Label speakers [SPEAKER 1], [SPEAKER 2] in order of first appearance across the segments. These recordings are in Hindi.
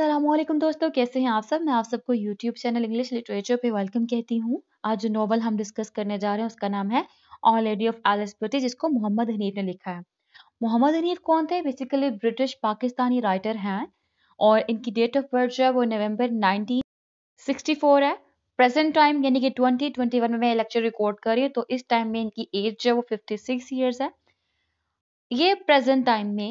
[SPEAKER 1] असलम दोस्तों कैसे हैं आप सब मैं आप सबको YouTube चैनल इंग्लिश लिटरेचर पे वेलकम कहती हूँ आज जो नॉवल हम डिस्कस करने जा रहे हैं उसका नाम है ऑल ऑलरेडी ऑफ एलिस एलिसबर्टी जिसको मोहम्मद हनीफ ने लिखा है मोहम्मद हनीफ कौन थे बेसिकली ब्रिटिश पाकिस्तानी राइटर हैं और इनकी डेट ऑफ बर्थ जो है वो नवंबर 1964 है प्रेजेंट टाइम यानी कि 2021 में मैं लेक्चर रिकॉर्ड कर रही हूँ तो इस टाइम में इनकी एज जो है वो 56 सिक्स है ये प्रेजेंट टाइम में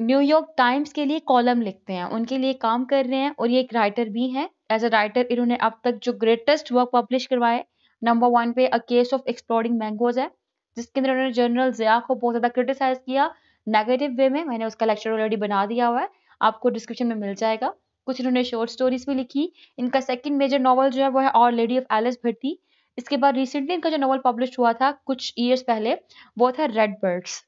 [SPEAKER 1] न्यूयॉर्क टाइम्स के लिए कॉलम लिखते हैं उनके लिए काम कर रहे हैं और ये एक राइटर भी हैं एज अ राइटर इन्होंने अब तक जो ग्रेटेस्ट वर्क पब्लिश करवाए नंबर वन पे a case of exploring mangoes है जिसके अंदर उन्होंने जनरल जिया को बहुत ज़्यादा क्रिटिसाइज किया नेगेटिव वे में मैंने उसका लेक्चर ऑलरेडी बना दिया हुआ है आपको डिस्क्रिप्शन में मिल जाएगा कुछ इन्होंने शॉर्ट स्टोरीज भी लिखी इनका सेकंड मेजर नॉवल जो है वो है और लेडी ऑफ एलिस भट्टी इसके बाद रिसेंटली इनका जो नॉवल पब्लिश हुआ था कुछ ईयर्स पहले वो था रेड बर्ड्स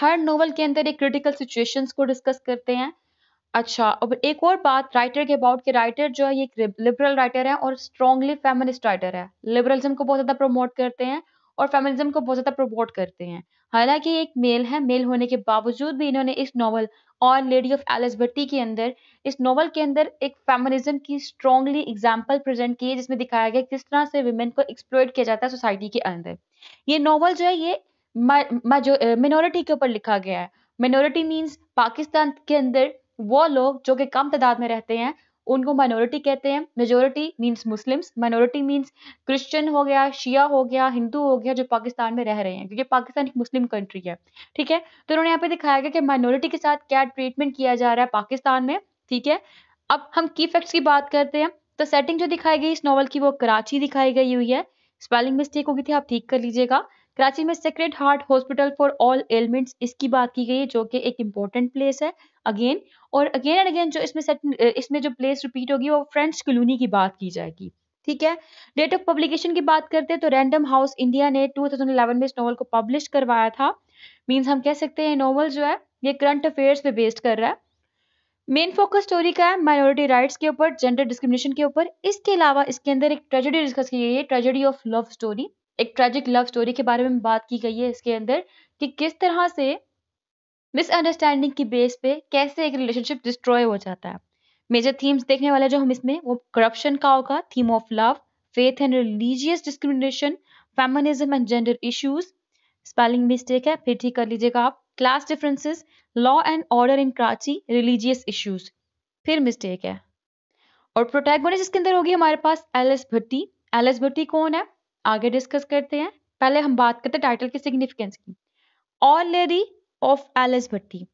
[SPEAKER 1] हर नोवेल के अंदर एक क्रिटिकल सिचुएशंस को डिस्कस करते हैं अच्छा और एक और बात राइटर के अबाउट के राइटर जो है ये लिबरल राइटर है और स्ट्रॉन्गली फेमिनिस्ट राइटर है लिबरलिज्म को बहुत ज़्यादा प्रमोट करते हैं और फेमिनिज्म को बहुत ज़्यादा प्रमोट करते हैं हालांकि एक मेल है मेल होने के बावजूद भी इन्होंने इस नॉवल और लेडी ऑफ एलिजबर्टी के अंदर इस नॉवल के अंदर एक फेमिनिज्म की स्ट्रॉन्गली एग्जाम्पल प्रेजेंट की है जिसमें दिखाया गया किस तरह से वुमेन को एक्सप्लोइट किया जाता है सोसाइटी के अंदर ये नॉवल जो है ये मेनोरिटी के ऊपर लिखा गया है मेनोरिटी मीन्स पाकिस्तान के अंदर वो लोग जो कि कम तादाद में रहते हैं उनको माइनॉरिटी कहते हैं majority means Muslims minority means Christian हो गया शिया हो गया हिंदू हो गया जो पाकिस्तान में रह रहे हैं क्योंकि पाकिस्तान एक मुस्लिम कंट्री है ठीक है तो उन्होंने यहाँ पे दिखाया गया कि माइनॉरिटी के साथ क्या ट्रीटमेंट किया जा रहा है पाकिस्तान में ठीक है अब हम की फैक्ट्स की बात करते हैं तो सेटिंग जो दिखाई गई इस नॉवल की वो कराची दिखाई गई हुई है स्पेलिंग मिस्टेक होगी थी आप ठीक कर लीजिएगा कराची में sacred heart hospital for all elements इसकी बात की गई है जो कि एक इम्पोर्टेंट प्लेस है अगेन और अगेन एंड अगेन जो इसमें सेट इसमें जो प्लेस रिपीट होगी वो फ्रेंड्स कलोनी की बात की जाएगी ठीक है डेट ऑफ पब्लिकेशन की बात करते हैं तो रैंडम हाउस इंडिया ने 2011 में इस नॉवल को पब्लिश करवाया था मीन्स हम कह सकते हैं नॉवल जो है ये करंट अफेयर्स पे बेस्ड कर रहा है मेन फोकस स्टोरी का है माइनॉरिटी राइट्स के ऊपर जेंडर डिस्क्रिमिनेशन के ऊपर इसके अलावा इसके अंदर एक ट्रेजेडी डिस्कस की गई है ट्रेजेडी ऑफ लव स्टोरी एक ट्रेजिक लव स्टोरी के बारे में बात की गई है इसके अंदर कि किस तरह से मिसअंडरस्टैंडिंग की बेस पे कैसे एक रिलेशनशिप डिस्ट्रॉय हो जाता है मेजर थीम्स देखने वाले जो हम इसमें वो करप्शन का होगा theme of love faith and religious discrimination feminism and gender issues spelling mistake है फिर ठीक कर लीजिएगा आप class differences law and order in Karachi religious issues फिर मिस्टेक है और प्रोटैगोनिस्ट इसके अंदर होगी हमारे पास L S Bhatti L S Bhatti कौन है आगे डिस्कस करते हैं पहले हम बात करते हैं टाइटल की सिग्निफिकेंस की our lady of Alice Bhatti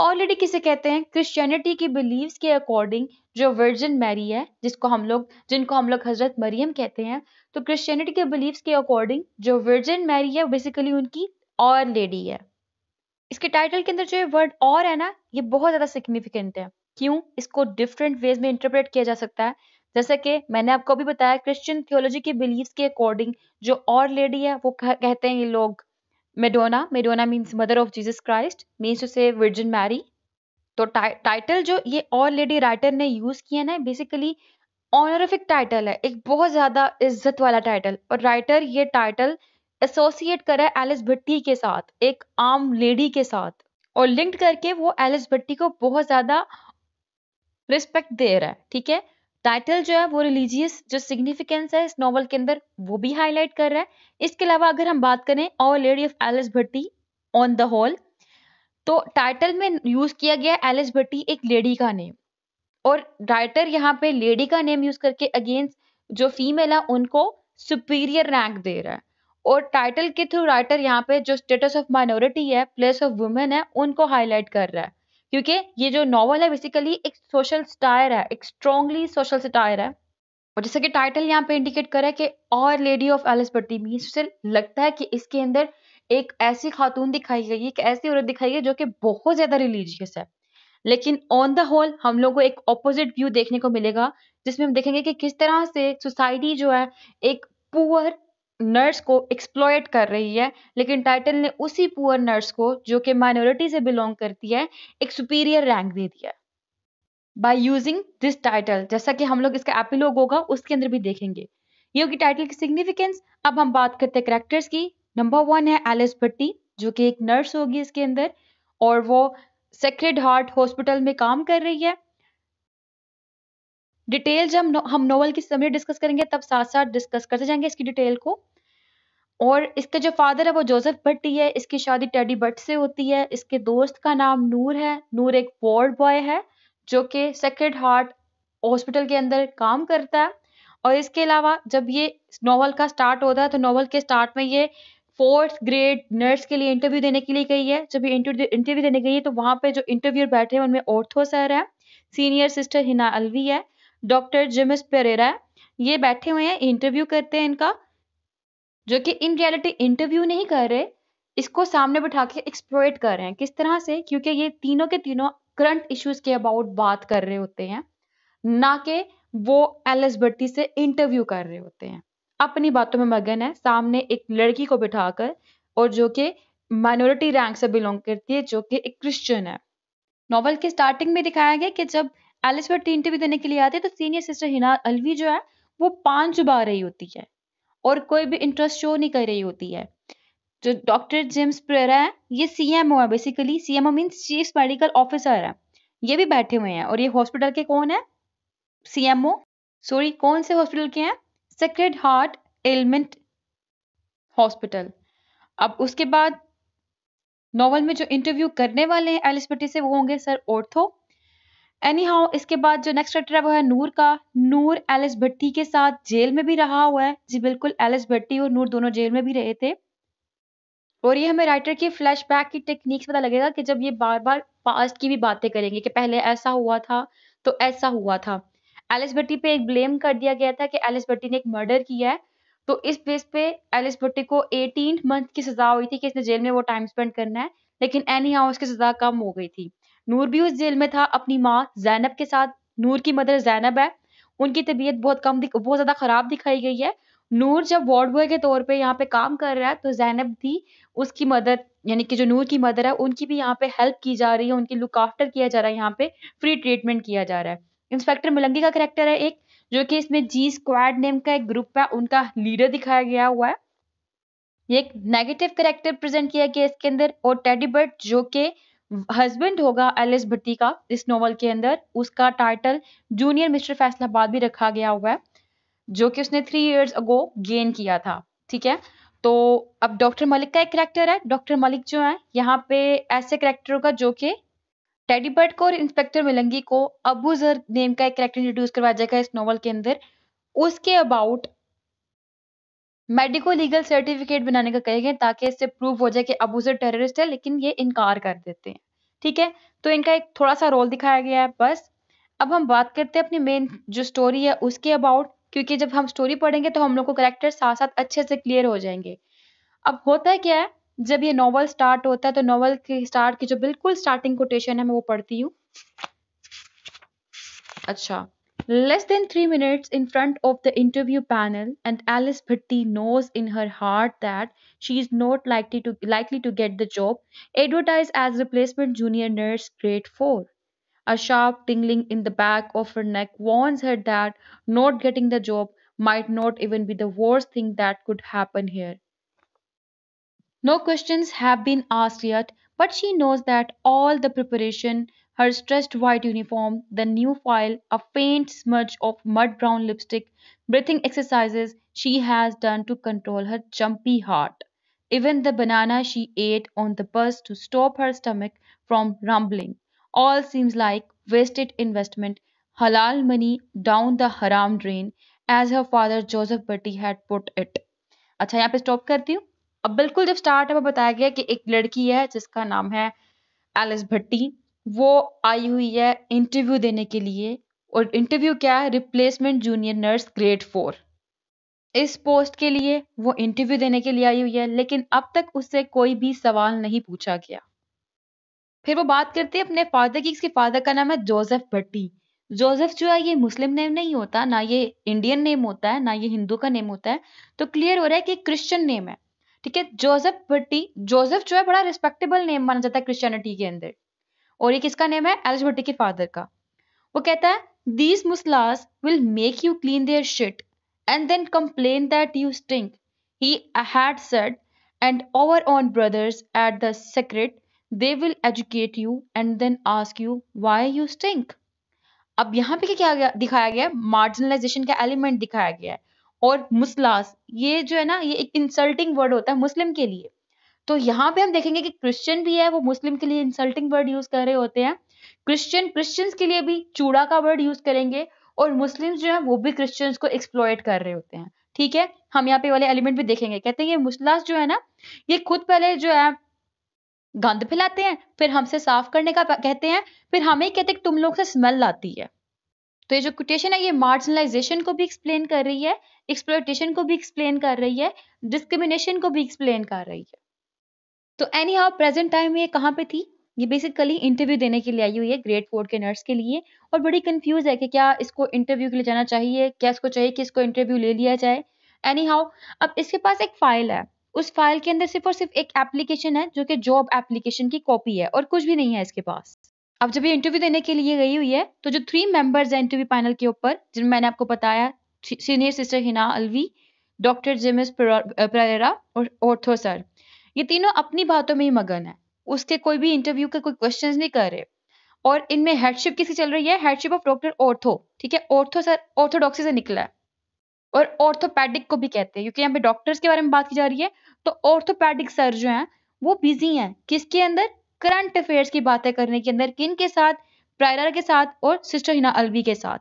[SPEAKER 1] our lady किसे कहते हैं क्रिश्चियनिटी की बिलीव्स के अकॉर्डिंग जो वर्जिन मैरी है जिसको हम लोग जिनको हम लोग हजरत मरियम कहते हैं तो क्रिश्चियनिटी के बिलीव्स के अकॉर्डिंग जो वर्जिन मैरी है बेसिकली उनकी और लेडी है इसके टाइटल के अंदर जो ये वर्ड और है ना ये बहुत ज़्यादा सिग्निफिकेंट है क्यों इसको डिफरेंट वेज में इंटरप्रेट किया जा सकता है जैसे कि मैंने आपको भी बताया क्रिश्चियन थियोलॉजी के बिलीव के अकॉर्डिंग जो और लेडी है वो कहते हैं ये लोग Madonna Madonna means mother of Jesus Christ means to say Virgin Mary तो टा, टाइटल जो ये और लेडी राइटर ने यूज किया ना बेसिकली ऑनरिफिक टाइटल है एक बहुत ज्यादा इज्जत वाला टाइटल और राइटर ये टाइटल एसोसिएट करा है एलिस भट्टी के साथ एक आम लेडी के साथ और लिंक्ड करके वो एलिस भट्टी को बहुत ज्यादा रिस्पेक्ट दे रहा है ठीक है टाइटल जो है वो रिलीजियस जो सिग्निफिकेंस है इस नॉवल के अंदर वो भी हाईलाइट कर रहा है इसके अलावा अगर हम बात करें our lady of Alice Bhatti on the hall तो टाइटल में यूज किया गया एलिस भट्टी एक लेडी का नेम और राइटर यहाँ पे लेडी का नेम यूज करके अगेंस्ट जो फीमेल है उनको सुपीरियर रैंक दे रहा है और टाइटल के थ्रू राइटर यहाँ पे जो स्टेटस ऑफ माइनॉरिटी है प्लेस ऑफ वुमेन है उनको हाईलाइट कर रहा है क्योंकि ये जो नॉवल है बेसिकली एक सोशल स्टायर है एक स्ट्रॉन्गली सोशल स्टायर है और जैसे कि टाइटल यहाँ पे इंडिकेट करे कि और लेडी ऑफ एलिस बर्टी मीन से लगता है कि इसके अंदर एक ऐसी खातून दिखाई गई एक ऐसी औरत दिखाई गई जो कि बहुत ज़्यादा रिलीजियस है लेकिन ऑन द होल हम लोगों को एक ऑपोजिट व्यू देखने को मिलेगा जिसमें हम देखेंगे कि किस तरह से सोसाइटी जो है एक पुअर नर्स को एक्सप्लॉयट कर रही है लेकिन टाइटल ने उसी पुअर नर्स को जो कि माइनॉरिटी से बिलोंग करती है एक सुपीरियर रैंक दे दिया बाय यूजिंग दिस टाइटल जैसा कि हम लोग इसका एपिलोग होगा उसके अंदर भी देखेंगे ये होगी टाइटल की सिग्निफिकेंस अब हम बात करते हैं करेक्टर्स की नंबर वन है एलिस भट्टी जो कि एक नर्स होगी इसके अंदर और वो सेक्रेड हार्ट हॉस्पिटल में काम कर रही है डिटेल जब हम नोवेल की समरी डिस्कस करेंगे तब साथ साथ डिस्कस करते जाएंगे इसकी डिटेल को और इसके जो फादर है वो जोसेफ भट्टी है इसकी शादी टेडी भट्ट से होती है इसके दोस्त का नाम नूर है नूर एक वार्ड बॉय है जो कि सेक्रेड हार्ट हॉस्पिटल के अंदर काम करता है और इसके अलावा जब ये नॉवल का स्टार्ट होता है तो नॉवल के स्टार्ट में ये फोर्थ ग्रेड नर्स के लिए इंटरव्यू देने के लिए गई है जब ये इंटरव्यू देने गई है तो वहाँ पे जो इंटरव्यूर बैठे हैं उनमें ऑर्थो सर है सीनियर सिस्टर हिना अलवी है डॉक्टर जिमिस पेरेरा है ये बैठे हुए हैं इंटरव्यू करते हैं इनका जो कि इन रियलिटी इंटरव्यू नहीं कर रहे इसको सामने बैठा के एक्सप्लोइट कर रहे हैं किस तरह से क्योंकि ये तीनों के तीनों करंट इश्यूज के अबाउट बात कर रहे होते हैं ना कि वो एलिस भट्टी से इंटरव्यू कर रहे होते हैं अपनी बातों में मगन है सामने एक लड़की को बिठाकर और जो कि माइनॉरिटी रैंक से बिलोंग करती है जो कि एक क्रिश्चियन है नॉवल के स्टार्टिंग में दिखाया गया कि जब एलिस भट्टी इंटरव्यू देने के लिए आती है तो सीनियर सिस्टर हिना अलवी जो है वो पान चुबा रही होती है और कोई भी इंटरेस्ट शो नहीं कर रही होती है जो डॉक्टर जेम्स प्रेरा है ये सी एम ओ है basically C M O means chief medical officer है ये भी बैठे हुए हैं और ये हॉस्पिटल के कौन है सी एम ओ सॉरी कौन से हॉस्पिटल के हैं सेक्रेड हार्ट एलिमेंट हॉस्पिटल अब उसके बाद नॉवल में जो इंटरव्यू करने वाले हैं एलिस से वो होंगे सर ओर्थो एनी हाउ इसके बाद जो नेक्स्ट राइटर है वो है नूर का नूर एलिस भट्टी के साथ जेल में भी रहा हुआ है जी बिल्कुल एलिस भट्टी और नूर दोनों जेल में भी रहे थे और ये हमें राइटर की फ्लैशबैक की टेक्निक्स पता लगेगा कि जब ये बार बार पास्ट की भी बातें करेंगे कि पहले ऐसा हुआ था तो ऐसा हुआ था एलिस भट्टी पे एक ब्लेम कर दिया गया था कि एलिस भट्टी ने एक मर्डर किया है तो इस बेस पे एलिस भट्टी को एटीन मंथ की सजा हुई थी कि इसने जेल में वो टाइम स्पेंड करना है लेकिन एनी हाउ उसकी सजा कम हो गई थी नूर भी उस जेल में था अपनी माँ जैनब के साथ नूर की मदर जैनब है उनकी तबीयत बहुत कम बहुत ज़्यादा ख़राब दिखाई गई है नूर जब वार्ड बॉय के तौर पे यहाँ पे काम कर रहा है तो जैनब भी उसकी मदर यानी कि जो नूर की मदर है उनकी भी यहाँ पे हेल्प की जा रही है उनकी लुक आफ्टर किया जा रहा है यहाँ पे फ्री ट्रीटमेंट किया जा रहा है इंस्पेक्टर मलंगी का करेक्टर है एक जो कि इसमें जी स्क्वाड नेम का एक ग्रुप है उनका लीडर दिखाया गया हुआ है ये एक नेगेटिव करेक्टर प्रेजेंट किया गया इसके अंदर और टेडीबर्ट जो कि हस्बैंड होगा एलिस भट्टी का इस नॉवल के अंदर उसका टाइटल जूनियर मिस्टर फैसलाबाद भी रखा गया हुआ है जो कि उसने थ्री इयर्स अगो गेन किया था ठीक है तो अब डॉक्टर मलिक का एक करेक्टर है डॉक्टर मलिक जो है यहाँ पे ऐसे करेक्टर का जो कि टेडी बर्ड को और इंस्पेक्टर मिलंगी को अबू जर नेम का एक करेक्टर इंट्रोड्यूस करवाया जाएगा इस नॉवल के अंदर उसके अबाउट मेडिको लीगल सर्टिफिकेट बनाने का कहेंगे ताकि इससे प्रूव हो जाए कि अब उसे टेररिस्ट है लेकिन ये इनकार कर देते हैं ठीक है तो इनका एक थोड़ा सा रोल दिखाया गया है बस अब हम बात करते हैं अपनी मेन जो स्टोरी है उसके अबाउट क्योंकि जब हम स्टोरी पढ़ेंगे तो हम लोग को करेक्टर साथ साथ अच्छे से क्लियर हो जाएंगे अब होता है क्या है जब ये नॉवल स्टार्ट होता है तो नॉवल के स्टार्ट की जो बिल्कुल स्टार्टिंग कोटेशन है मैं वो पढ़ती हूँ अच्छा Less than three minutes in front of the interview panel, and Alice Bhatti knows in her heart that she is not likely to likely to get the job. Advertised as replacement junior nurse, grade four. A sharp tingling in the back of her neck warns her that not getting the job might not even be the worst thing that could happen here. No questions have been asked yet, but she knows that all the preparation her stretched white uniform, the new file, a faint smudge of mud brown lipstick, breathing exercises she has done to control her jumpy heart. Even the banana she ate on the bus to stop her stomach from rumbling. All seems like wasted investment, halal money down the haram drain, as her father Joseph Butty had put it. अच्छा यहाँ पे स्टॉप करती हूँ अब बिल्कुल जब स्टार्ट है बताया गया कि एक लड़की है जिसका नाम है एलिस भट्टी वो आई हुई है इंटरव्यू देने के लिए और इंटरव्यू क्या है replacement junior nurse grade four इस पोस्ट के लिए वो इंटरव्यू देने के लिए आई हुई है लेकिन अब तक उससे कोई भी सवाल नहीं पूछा गया फिर वो बात करते हैं अपने फादर की इसके फादर का नाम है जोसेफ भट्टी जोसेफ जो है ये मुस्लिम नेम नहीं होता ना ये इंडियन नेम होता है ना ये हिंदू का नेम होता है तो क्लियर हो रहा है कि क्रिश्चियन नेम है ठीक है जोसेफ भट्टी जोसेफ जो है बड़ा रिस्पेक्टेबल नेम माना जाता है क्रिश्चियनिटी के अंदर और ये किसका नेम है एलिस भट्टी के फादर का वो कहता है दीज मुसलास will make you clean their shit and then complain that you stink he had said and over on brothers at the secret they will educate you and then ask you why you stink अब यहाँ पे क्या दिखाया गया है मार्जिनलाइजेशन का एलिमेंट दिखाया गया है और मुसलास ये जो है ना ये एक इंसल्टिंग वर्ड होता है मुस्लिम के लिए तो यहाँ पे हम देखेंगे कि क्रिश्चियन भी है वो मुस्लिम के लिए इंसल्टिंग वर्ड यूज कर रहे होते हैं क्रिश्चियन क्रिश्चियंस के लिए भी चूड़ा का वर्ड यूज करेंगे और मुस्लिम जो है वो भी क्रिश्चियंस को एक्सप्लॉयट कर रहे होते हैं ठीक है हम यहाँ पे वाले एलिमेंट भी देखेंगे कहते हैं ये मुस्लास जो है ना ये खुद पहले जो है गंद फैलाते हैं फिर हमसे साफ करने का कहते हैं फिर हमें कहते हैं तुम लोग से स्मेल आती है तो ये जो कोटेशन है ये मार्जिनलाइजेशन को भी एक्सप्लेन कर रही है एक्सप्लोइटेशन को भी एक्सप्लेन कर रही है डिस्क्रिमिनेशन को भी एक्सप्लेन कर रही है तो एनी हाउ प्रेजेंट टाइम में ये कहाँ पे थी ये बेसिकली इंटरव्यू देने के लिए आई हुई है ग्रेट फोर के नर्स के लिए और बड़ी कंफ्यूज है कि क्या इसको इंटरव्यू के लिए जाना चाहिए क्या इसको चाहिए कि इसको इंटरव्यू ले लिया जाए एनी हाउ अब इसके पास एक फाइल है उस फाइल के अंदर सिर्फ और सिर्फ एक एप्लीकेशन है जो कि जॉब एप्लीकेशन की कॉपी है और कुछ भी नहीं है इसके पास अब जब ये इंटरव्यू देने के लिए गई हुई है तो जो थ्री मेंबर्स हैं इंटरव्यू पैनल के ऊपर जिनमें मैंने आपको बताया senior sister Hina Alvi doctor James Pereira और ऑर्थो सर ये तीनों अपनी बातों में ही मगन है उसके कोई भी इंटरव्यू के कोई क्वेश्चन नहीं कर रहे और इनमें हेडशिप किसी चल रही है हेडशिप ऑफ डॉक्टर ऑर्थो ठीक है ऑर्थो सर ऑर्थोडॉक्सी से निकला है और ऑर्थोपैडिक को भी कहते हैं क्योंकि यहाँ पे डॉक्टर्स के बारे में बात की जा रही है तो ऑर्थोपैडिक सर जो है वो बिजी है किसके अंदर करंट अफेयर्स की बातें करने के अंदर किन के साथ प्रायरा के साथ और सिस्टर हिना अलवी के साथ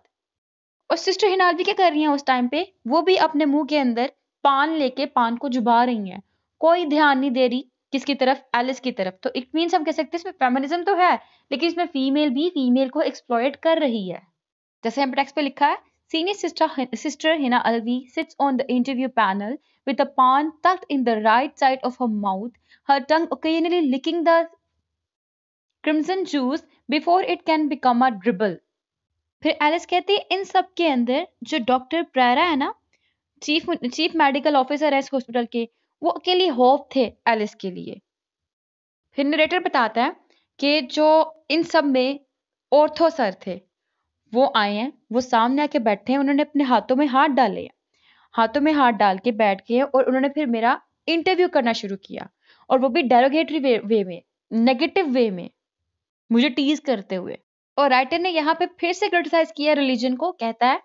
[SPEAKER 1] और सिस्टर हिना अलवी क्या कर रही है उस टाइम पे वो भी अपने मुंह के अंदर पान लेके पान को जुबा रही हैं कोई ध्यान नहीं दे रही किसकी तरफ एलिस की तरफ तो इट मीन हम कह सकते हैं इसमें फेमिनिज्म तो है लेकिन इसमें फीमेल भी फीमेल को एक्सप्लॉयट कर रही है जैसे हम टेक्स्ट पे लिखा है senior sister sister Hina Alvi sits on the interview panel with a paan tucked in the right side of her mouth her tongue occasionally licking the crimson juice before it can become a dribble फिर एलिस कहती है इन सब के अंदर जो डॉक्टर प्रेरा है ना चीफ चीफ मेडिकल ऑफिसर है इस हॉस्पिटल के वो अकेली होप थे एलिस के लिए फिर नरेटर बताता है कि जो इन सब में ऑर्थो सर थे वो आए हैं वो सामने आके बैठे हैं उन्होंने अपने हाथों में हाथ डाले हैं हाथों में हाथ डाल के बैठ गए और उन्होंने फिर मेरा इंटरव्यू करना शुरू किया और वो भी डेरोगेटरी वे, वे में नेगेटिव वे में मुझे टीज करते हुए और राइटर ने यहाँ पे फिर से क्रिटिसाइज किया रिलीजन को कहता है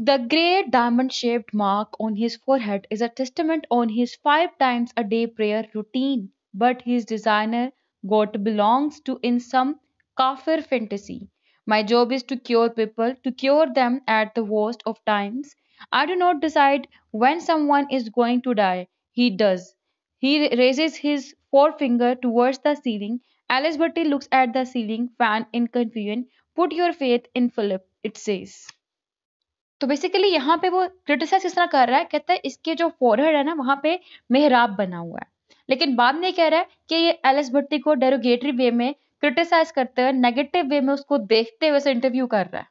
[SPEAKER 1] The great diamond shaped mark on his forehead is a testament on his five times a day prayer routine, but his designer got belongs to in some kafir fantasy. My job is to cure people, to cure them at the worst of times. I do not decide when someone is going to die. He does. He raises his forefinger towards the ceiling. Alice Bertie looks at the ceiling fan in confusion. Put your faith in Philip, it says. तो बेसिकली यहाँ पे वो क्रिटिसाइज किस तरह कर रहा है कहता है इसके जो फॉरहेड है ना वहां पे मेहराब बना हुआ है लेकिन बाद में कह रहा है कि ये एलिस भट्टी को डेरोगेटरी वे में क्रिटिसाइज करते हुए नेगेटिव वे में उसको देखते हुए से इंटरव्यू कर रहा है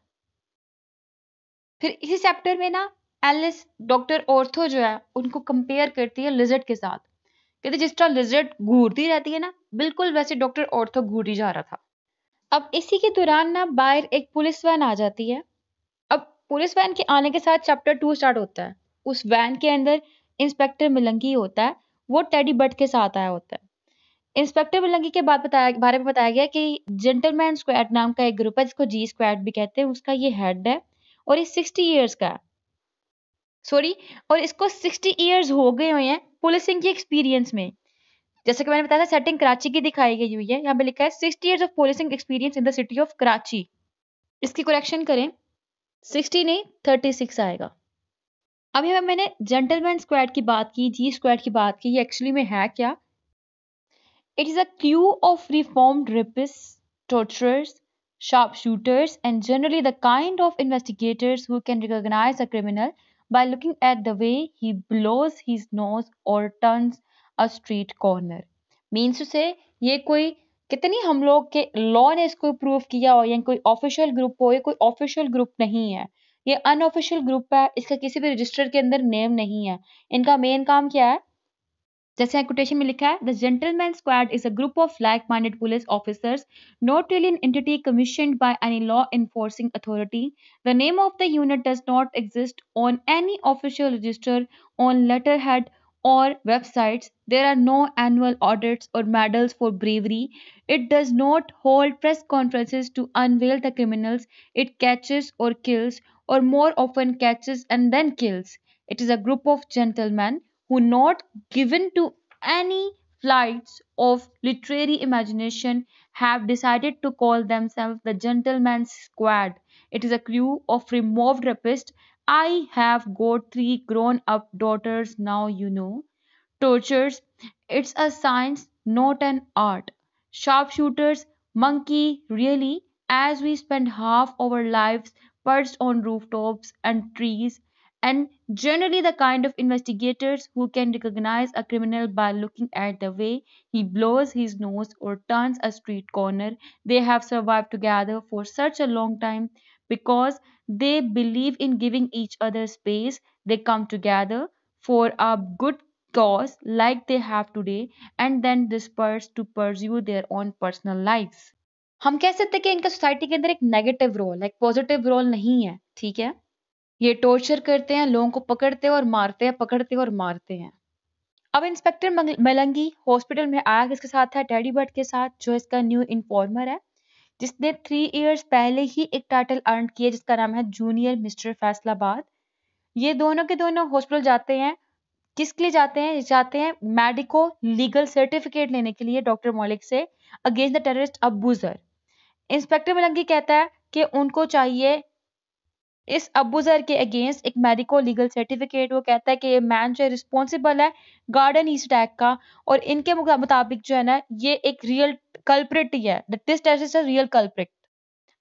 [SPEAKER 1] फिर इसी चैप्टर में ना एलिस डॉक्टर ऑर्थो जो है उनको कंपेयर करती है लिजर्ट के साथ कहते जिस तरह लिजर्ट घूरती रहती है ना बिल्कुल वैसे डॉक्टर ऑर्थो घूर ही जा रहा था अब इसी के दौरान ना बाहर एक पुलिस वैन आ जाती है पुलिस वैन के आने के साथ चैप्टर टू स्टार्ट होता है उस वैन के अंदर इंस्पेक्टर मिलंगी होता है वो टेडी बट के साथ आया होता है इंस्पेक्टर मिलंगी के बाद बताया बारे में बताया गया कि जेंटलमैन स्क्वाड नाम का एक ग्रुप है जिसको जी स्क्वाड भी कहते हैं उसका ये हेड है और ये सिक्सटी ईयर्स का है सॉरी और इसको सिक्सटी ईयर्स हो गए हुए हैं पुलिसिंग के एक्सपीरियंस में जैसे कि मैंने बताया था सेटिंग कराची की दिखाई गई हुई है यहाँ पे लिखा है sixty years of policing experience in the city of Karachi इसकी कुरेक्शन करें सिक्सटी नहीं थर्टी सिक्स आएगा अब यहाँ मैंने जेंटलमैन स्क्वाड की बात की जी स्क्वाड की बात की ये एक्चुअली में है क्या it is a queue of reformed rapists torturers, sharpshooters, and generally the kind of investigators who can recognize a criminal by looking at the way he blows his nose or turns a street corner. Means to say, ये कोई कितनी हम लोग के लॉ ने इसको प्रूव किया हो या कोई ऑफिशियल ग्रुप हो या कोई ऑफिशियल ग्रुप नहीं है ये अनऑफिशियल ग्रुप है इसका किसी भी रजिस्टर के अंदर नेम नहीं है इनका मेन काम क्या है जैसे कोटेशन में लिखा है the gentleman squad is a group of like minded police officers not really an entity commission by any law enforcing authority the name of the unit does not exist on any official register on letterhead or websites. There are no annual audits or medals for bravery. It does not hold press conferences to unveil the criminals it catches or kills, or more often catches and then kills. It is a group of gentlemen who not given to any flights of literary imagination have decided to call themselves the Gentleman's Squad. It is a crew of removed rapists I have got three grown up daughters now, you know. Tortures, it's a science, not an art. Sharpshooters, monkey, really? As we spend half our lives perched on rooftops and trees, and generally the kind of investigators who can recognize a criminal by looking at the way he blows his nose or turns a street corner, they have survived together for such a long time because They believe in giving each other space. They come together for a good cause like they have today and then disperse to pursue their own personal lives. हम कह सकते हैं कि इनका सोसाइटी के अंदर एक नेगेटिव रोल एक पॉजिटिव रोल नहीं है ठीक है ये टॉर्चर करते हैं लोगों को पकड़ते और मारते हैं पकड़ते और मारते हैं अब इंस्पेक्टर मलंगी हॉस्पिटल में आया किसके साथ है टेडी बर्ड के साथ जो इसका न्यू इन्फॉर्मर है जिसने थ्री इयर्स पहले ही एक टाइटल अर्न किया जिसका नाम है जूनियर मिस्टर फैसलाबाद ये दोनों के दोनों हॉस्पिटल जाते हैं किसके लिए जाते हैं जाते हैं मेडिको लीगल सर्टिफिकेट लेने के लिए डॉक्टर मौलिक से against the terrorist Abuzar inspector Malangi कहता है कि उनको चाहिए इस अबूजर के अगेंस्ट एक मेडिको लीगल सर्टिफिकेट वो कहता है कि ये मैन जो है रिस्पॉन्सिबल है गार्डन ईस्ट एक्ट का और इनके मुताबिक जो है ना ये एक रियल कल्प्रिट ही है this test is a real culprit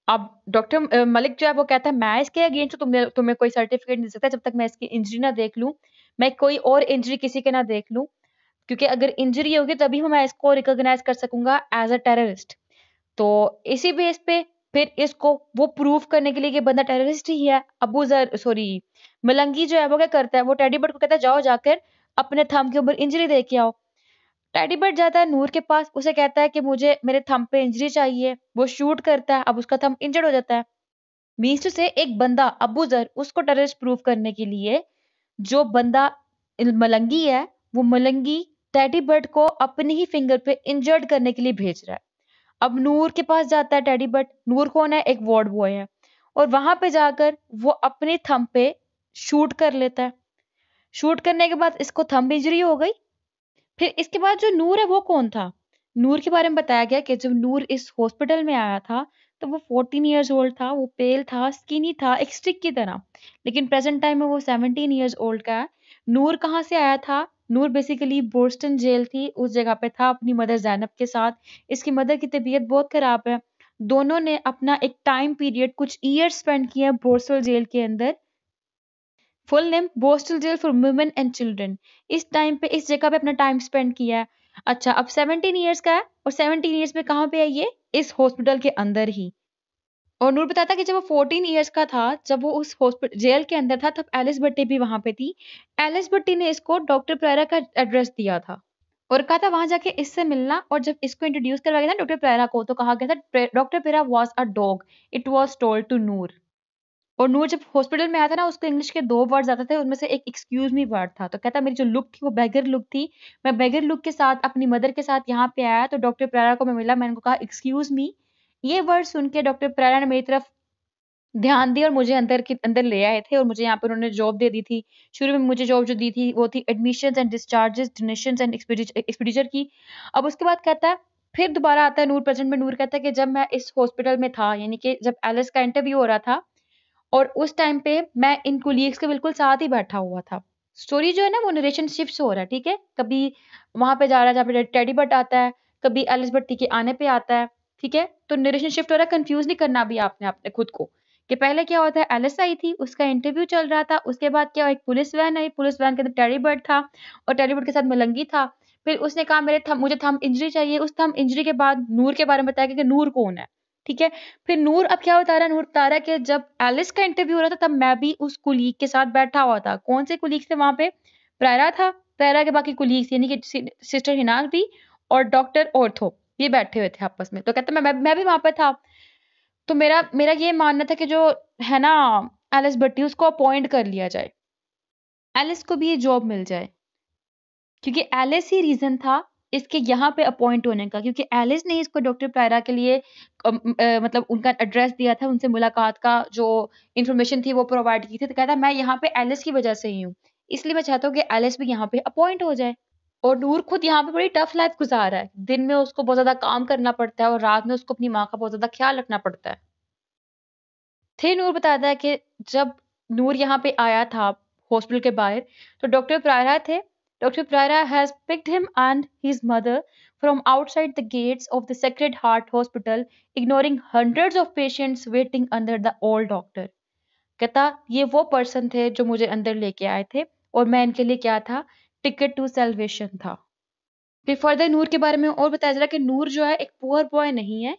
[SPEAKER 1] अब डॉक्टर मलिक जो है वो कहता है मैं इसके अगेंस्ट तो तुमने तुम्हें कोई सर्टिफिकेट नहीं दे सकता जब तक मैं इसकी इंजरी ना देख लूँ मैं कोई और इंजरी किसी के ना देख लूँ क्योंकि अगर इंजरी होगी तभी मैं इसको रिकोगनाइज कर सकूंगा एज अ टेररिस्ट तो इसी बेस पे फिर इसको वो प्रूव करने के लिए ये बंदा टेररिस्ट ही है अबू जर सॉरी मलंगी जो है वो क्या करता है वो टेडी बर्ड को कहता है जाओ जाकर अपने थम के ऊपर इंजरी दे के आओ टेडी बर्ड जाता है नूर के पास उसे कहता है कि मुझे मेरे थम पे इंजरी चाहिए वो शूट करता है अब उसका थम इंजर्ड हो जाता है टू से एक बंदा अबू जर उसको टेररिस्ट प्रूव करने के लिए जो बंदा मलंगी है वो मलंगी टैडी बर्ड को अपनी ही फिंगर पे इंजर्ड करने के लिए भेज रहा है अब नूर के पास जाता है टेडी बट नूर कौन है एक वार्ड बॉय है और वहां पे जाकर वो अपने थम पे शूट कर लेता है शूट करने के बाद इसको थम इंजरी हो गई फिर इसके बाद जो नूर है वो कौन था नूर के बारे में बताया गया कि जब नूर इस हॉस्पिटल में आया था तो वो फोर्टीन ईयर्स ओल्ड था वो पेल था स्किनी था एक स्टिक की तरह लेकिन प्रेजेंट टाइम में वो सेवनटीन ईयर्स ओल्ड का है नूर कहाँ से आया था नूर बेसिकली बोस्टन जेल थी उस जगह पे था अपनी मदर जैनब के साथ इसकी मदर की तबीयत बहुत ख़राब है दोनों ने अपना एक टाइम पीरियड कुछ ईयर स्पेंड किया बोस्टल जेल के अंदर full name Borstal jail for women and children इस टाइम पे इस जगह पे अपना टाइम स्पेंड किया है अच्छा अब सेवनटीन ईयर्स का है और सेवनटीन ईयर्स में कहाँ पे है ये इस हॉस्पिटल के अंदर ही और नूर बताता कि जब वो फोर्टीन इयर्स का था जब वो उस हॉस्पिटल जेल के अंदर था तब एलिस भट्टी भी वहां पे थी एलिस भट्टी ने इसको डॉक्टर प्रायरा का एड्रेस दिया था और कहा था वहां जाके इससे मिलना और जब इसको इंट्रोड्यूस करवाया गया था डॉक्टर प्रायरा को तो कहा गया था doctor Pereira was a dog it was told to Noor और नूर जब हॉस्पिटल में आया था ना उसको इंग्लिश के दो वर्ड आते थे उनमें से एक एक्सक्यूज मी वर्ड था तो कहता मेरी जो लुक थी वो बैगर लुक थी मैं बैगर लुक के साथ अपनी मदर के साथ यहाँ पे आया तो डॉक्टर प्रारा को मैं मिला मैंने उनको कहा एक्सक्यूज मी ये वर्ड सुन के डॉक्टर प्राण मेरी तरफ ध्यान दिए और मुझे अंदर के अंदर ले आए थे और मुझे यहाँ पर उन्होंने जॉब दे दी थी शुरू में मुझे जॉब जो दी थी वो थी admission and discharges donation and expenditure की अब उसके बाद कहता है फिर दोबारा आता है नूर प्रेजेंट में नूर कहता है कि जब मैं इस हॉस्पिटल में था यानी कि जब एलिस का इंटरव्यू हो रहा था और उस टाइम पे मैं इन कुलीग्स के बिल्कुल साथ ही बैठा हुआ था स्टोरी जो है ना वो नरेशन शिफ्ट हो रहा है ठीक है कभी वहां पे जा रहा है जहाँ पे टेडी बट आता है कभी एलिस भट्टी के आने पे आता है ठीक है तो नरेशन शिफ्ट हो रहा है कंफ्यूज नहीं करना भी आपने आपने खुद को कि पहले क्या होता है एलिस आई थी उसका इंटरव्यू चल रहा था उसके बाद क्या एक पुलिस वैन आई पुलिस वैन के अंदर टेरीबर्ड था और टेरीबर्ड के साथ मलंगी था फिर उसने कहा मेरे थम मुझे थम इंजरी चाहिए उस थम इंजरी के बाद नूर के बारे में बताया कि नूर कौन है ठीक है फिर नूर अब क्या बता रहा है नूर बता रहा है कि जब एलिस का इंटरव्यू हो रहा था तब मैं भी उस कुलीग के साथ बैठा हुआ था कौन से कुलीग थे वहां पे प्रायरा था प्रायरा के बाकी कुलीग्स यानी कि सिस्टर हिनाक भी और डॉक्टर और थोप ये बैठे हुए थे आपस में तो कहते मैं मैं भी वहां पर था तो मेरा मेरा ये मानना था कि जो है ना एलिस भट्टी उसको अपॉइंट कर लिया जाए एलिस को भी ये जॉब मिल जाए क्योंकि एलिस ही रीजन था इसके यहाँ पे अपॉइंट होने का क्योंकि एलिस ने इसको डॉक्टर प्यारा के लिए अ, मतलब उनका एड्रेस दिया था उनसे मुलाकात का जो इन्फॉर्मेशन थी वो प्रोवाइड की थी तो कहता मैं यहाँ पे एलिस की वजह से ही हूँ इसलिए मैं चाहता हूँ कि एलिस भी यहाँ पे अपॉइंट हो जाए और नूर खुद यहाँ पे बड़ी टफ लाइफ गुजार रहा है दिन में उसको बहुत ज्यादा काम करना पड़ता है और रात में उसको अपनी माँ का बहुत ज्यादा ख्याल रखना पड़ता है थे नूर बताता है कि जब नूर यहाँ पे आया था हॉस्पिटल के बाहर तो डॉक्टर प्रायरा थे doctor Pereira has picked him and his mother from outside the gates of the sacred heart hospital ignoring hundred of patients waiting under the old doctor कहता ये वो पर्सन थे जो मुझे अंदर लेके आए थे और मैं इनके लिए क्या था टिकट टू सेल्वेशन था फिर फर्दर नूर के बारे में और बताया जा रहा है कि नूर जो है एक पुअर बॉय नहीं है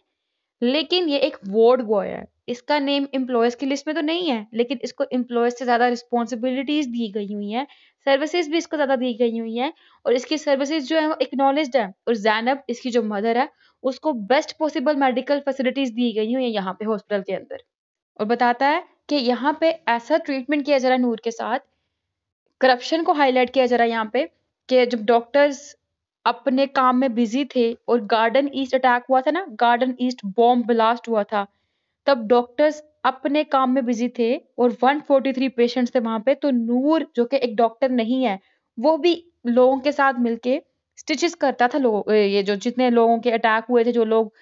[SPEAKER 1] लेकिन ये एक वार्ड बॉय है इसका नेम एम्प्लॉयज की लिस्ट में तो नहीं है लेकिन इसको एम्प्लॉयज से ज़्यादा रिस्पॉन्सिबिलिटीज दी गई हुई हैं सर्विसेज भी इसको ज़्यादा दी गई हुई हैं और इसकी सर्विसेज जो है वो एक्नॉलेज है और जैनब इसकी जो मदर है उसको बेस्ट पॉसिबल मेडिकल फैसिलिटीज दी गई हुई है यहाँ पे हॉस्पिटल के अंदर और बताता है कि यहाँ पे ऐसा ट्रीटमेंट किया जा रहा है नूर के साथ करप्शन को हाईलाइट किया जा रहा है यहाँ पे कि जब डॉक्टर्स अपने काम में बिजी थे और गार्डन ईस्ट अटैक हुआ था ना गार्डन ईस्ट बॉम्ब ब्लास्ट हुआ था तब डॉक्टर्स अपने काम में बिजी थे और 143 पेशेंट्स थे वहां पे तो नूर जो कि एक डॉक्टर नहीं है वो भी लोगों के साथ मिलके स्टिचेस करता था लोगों ये जो जितने लोगों के अटैक हुए थे जो लोग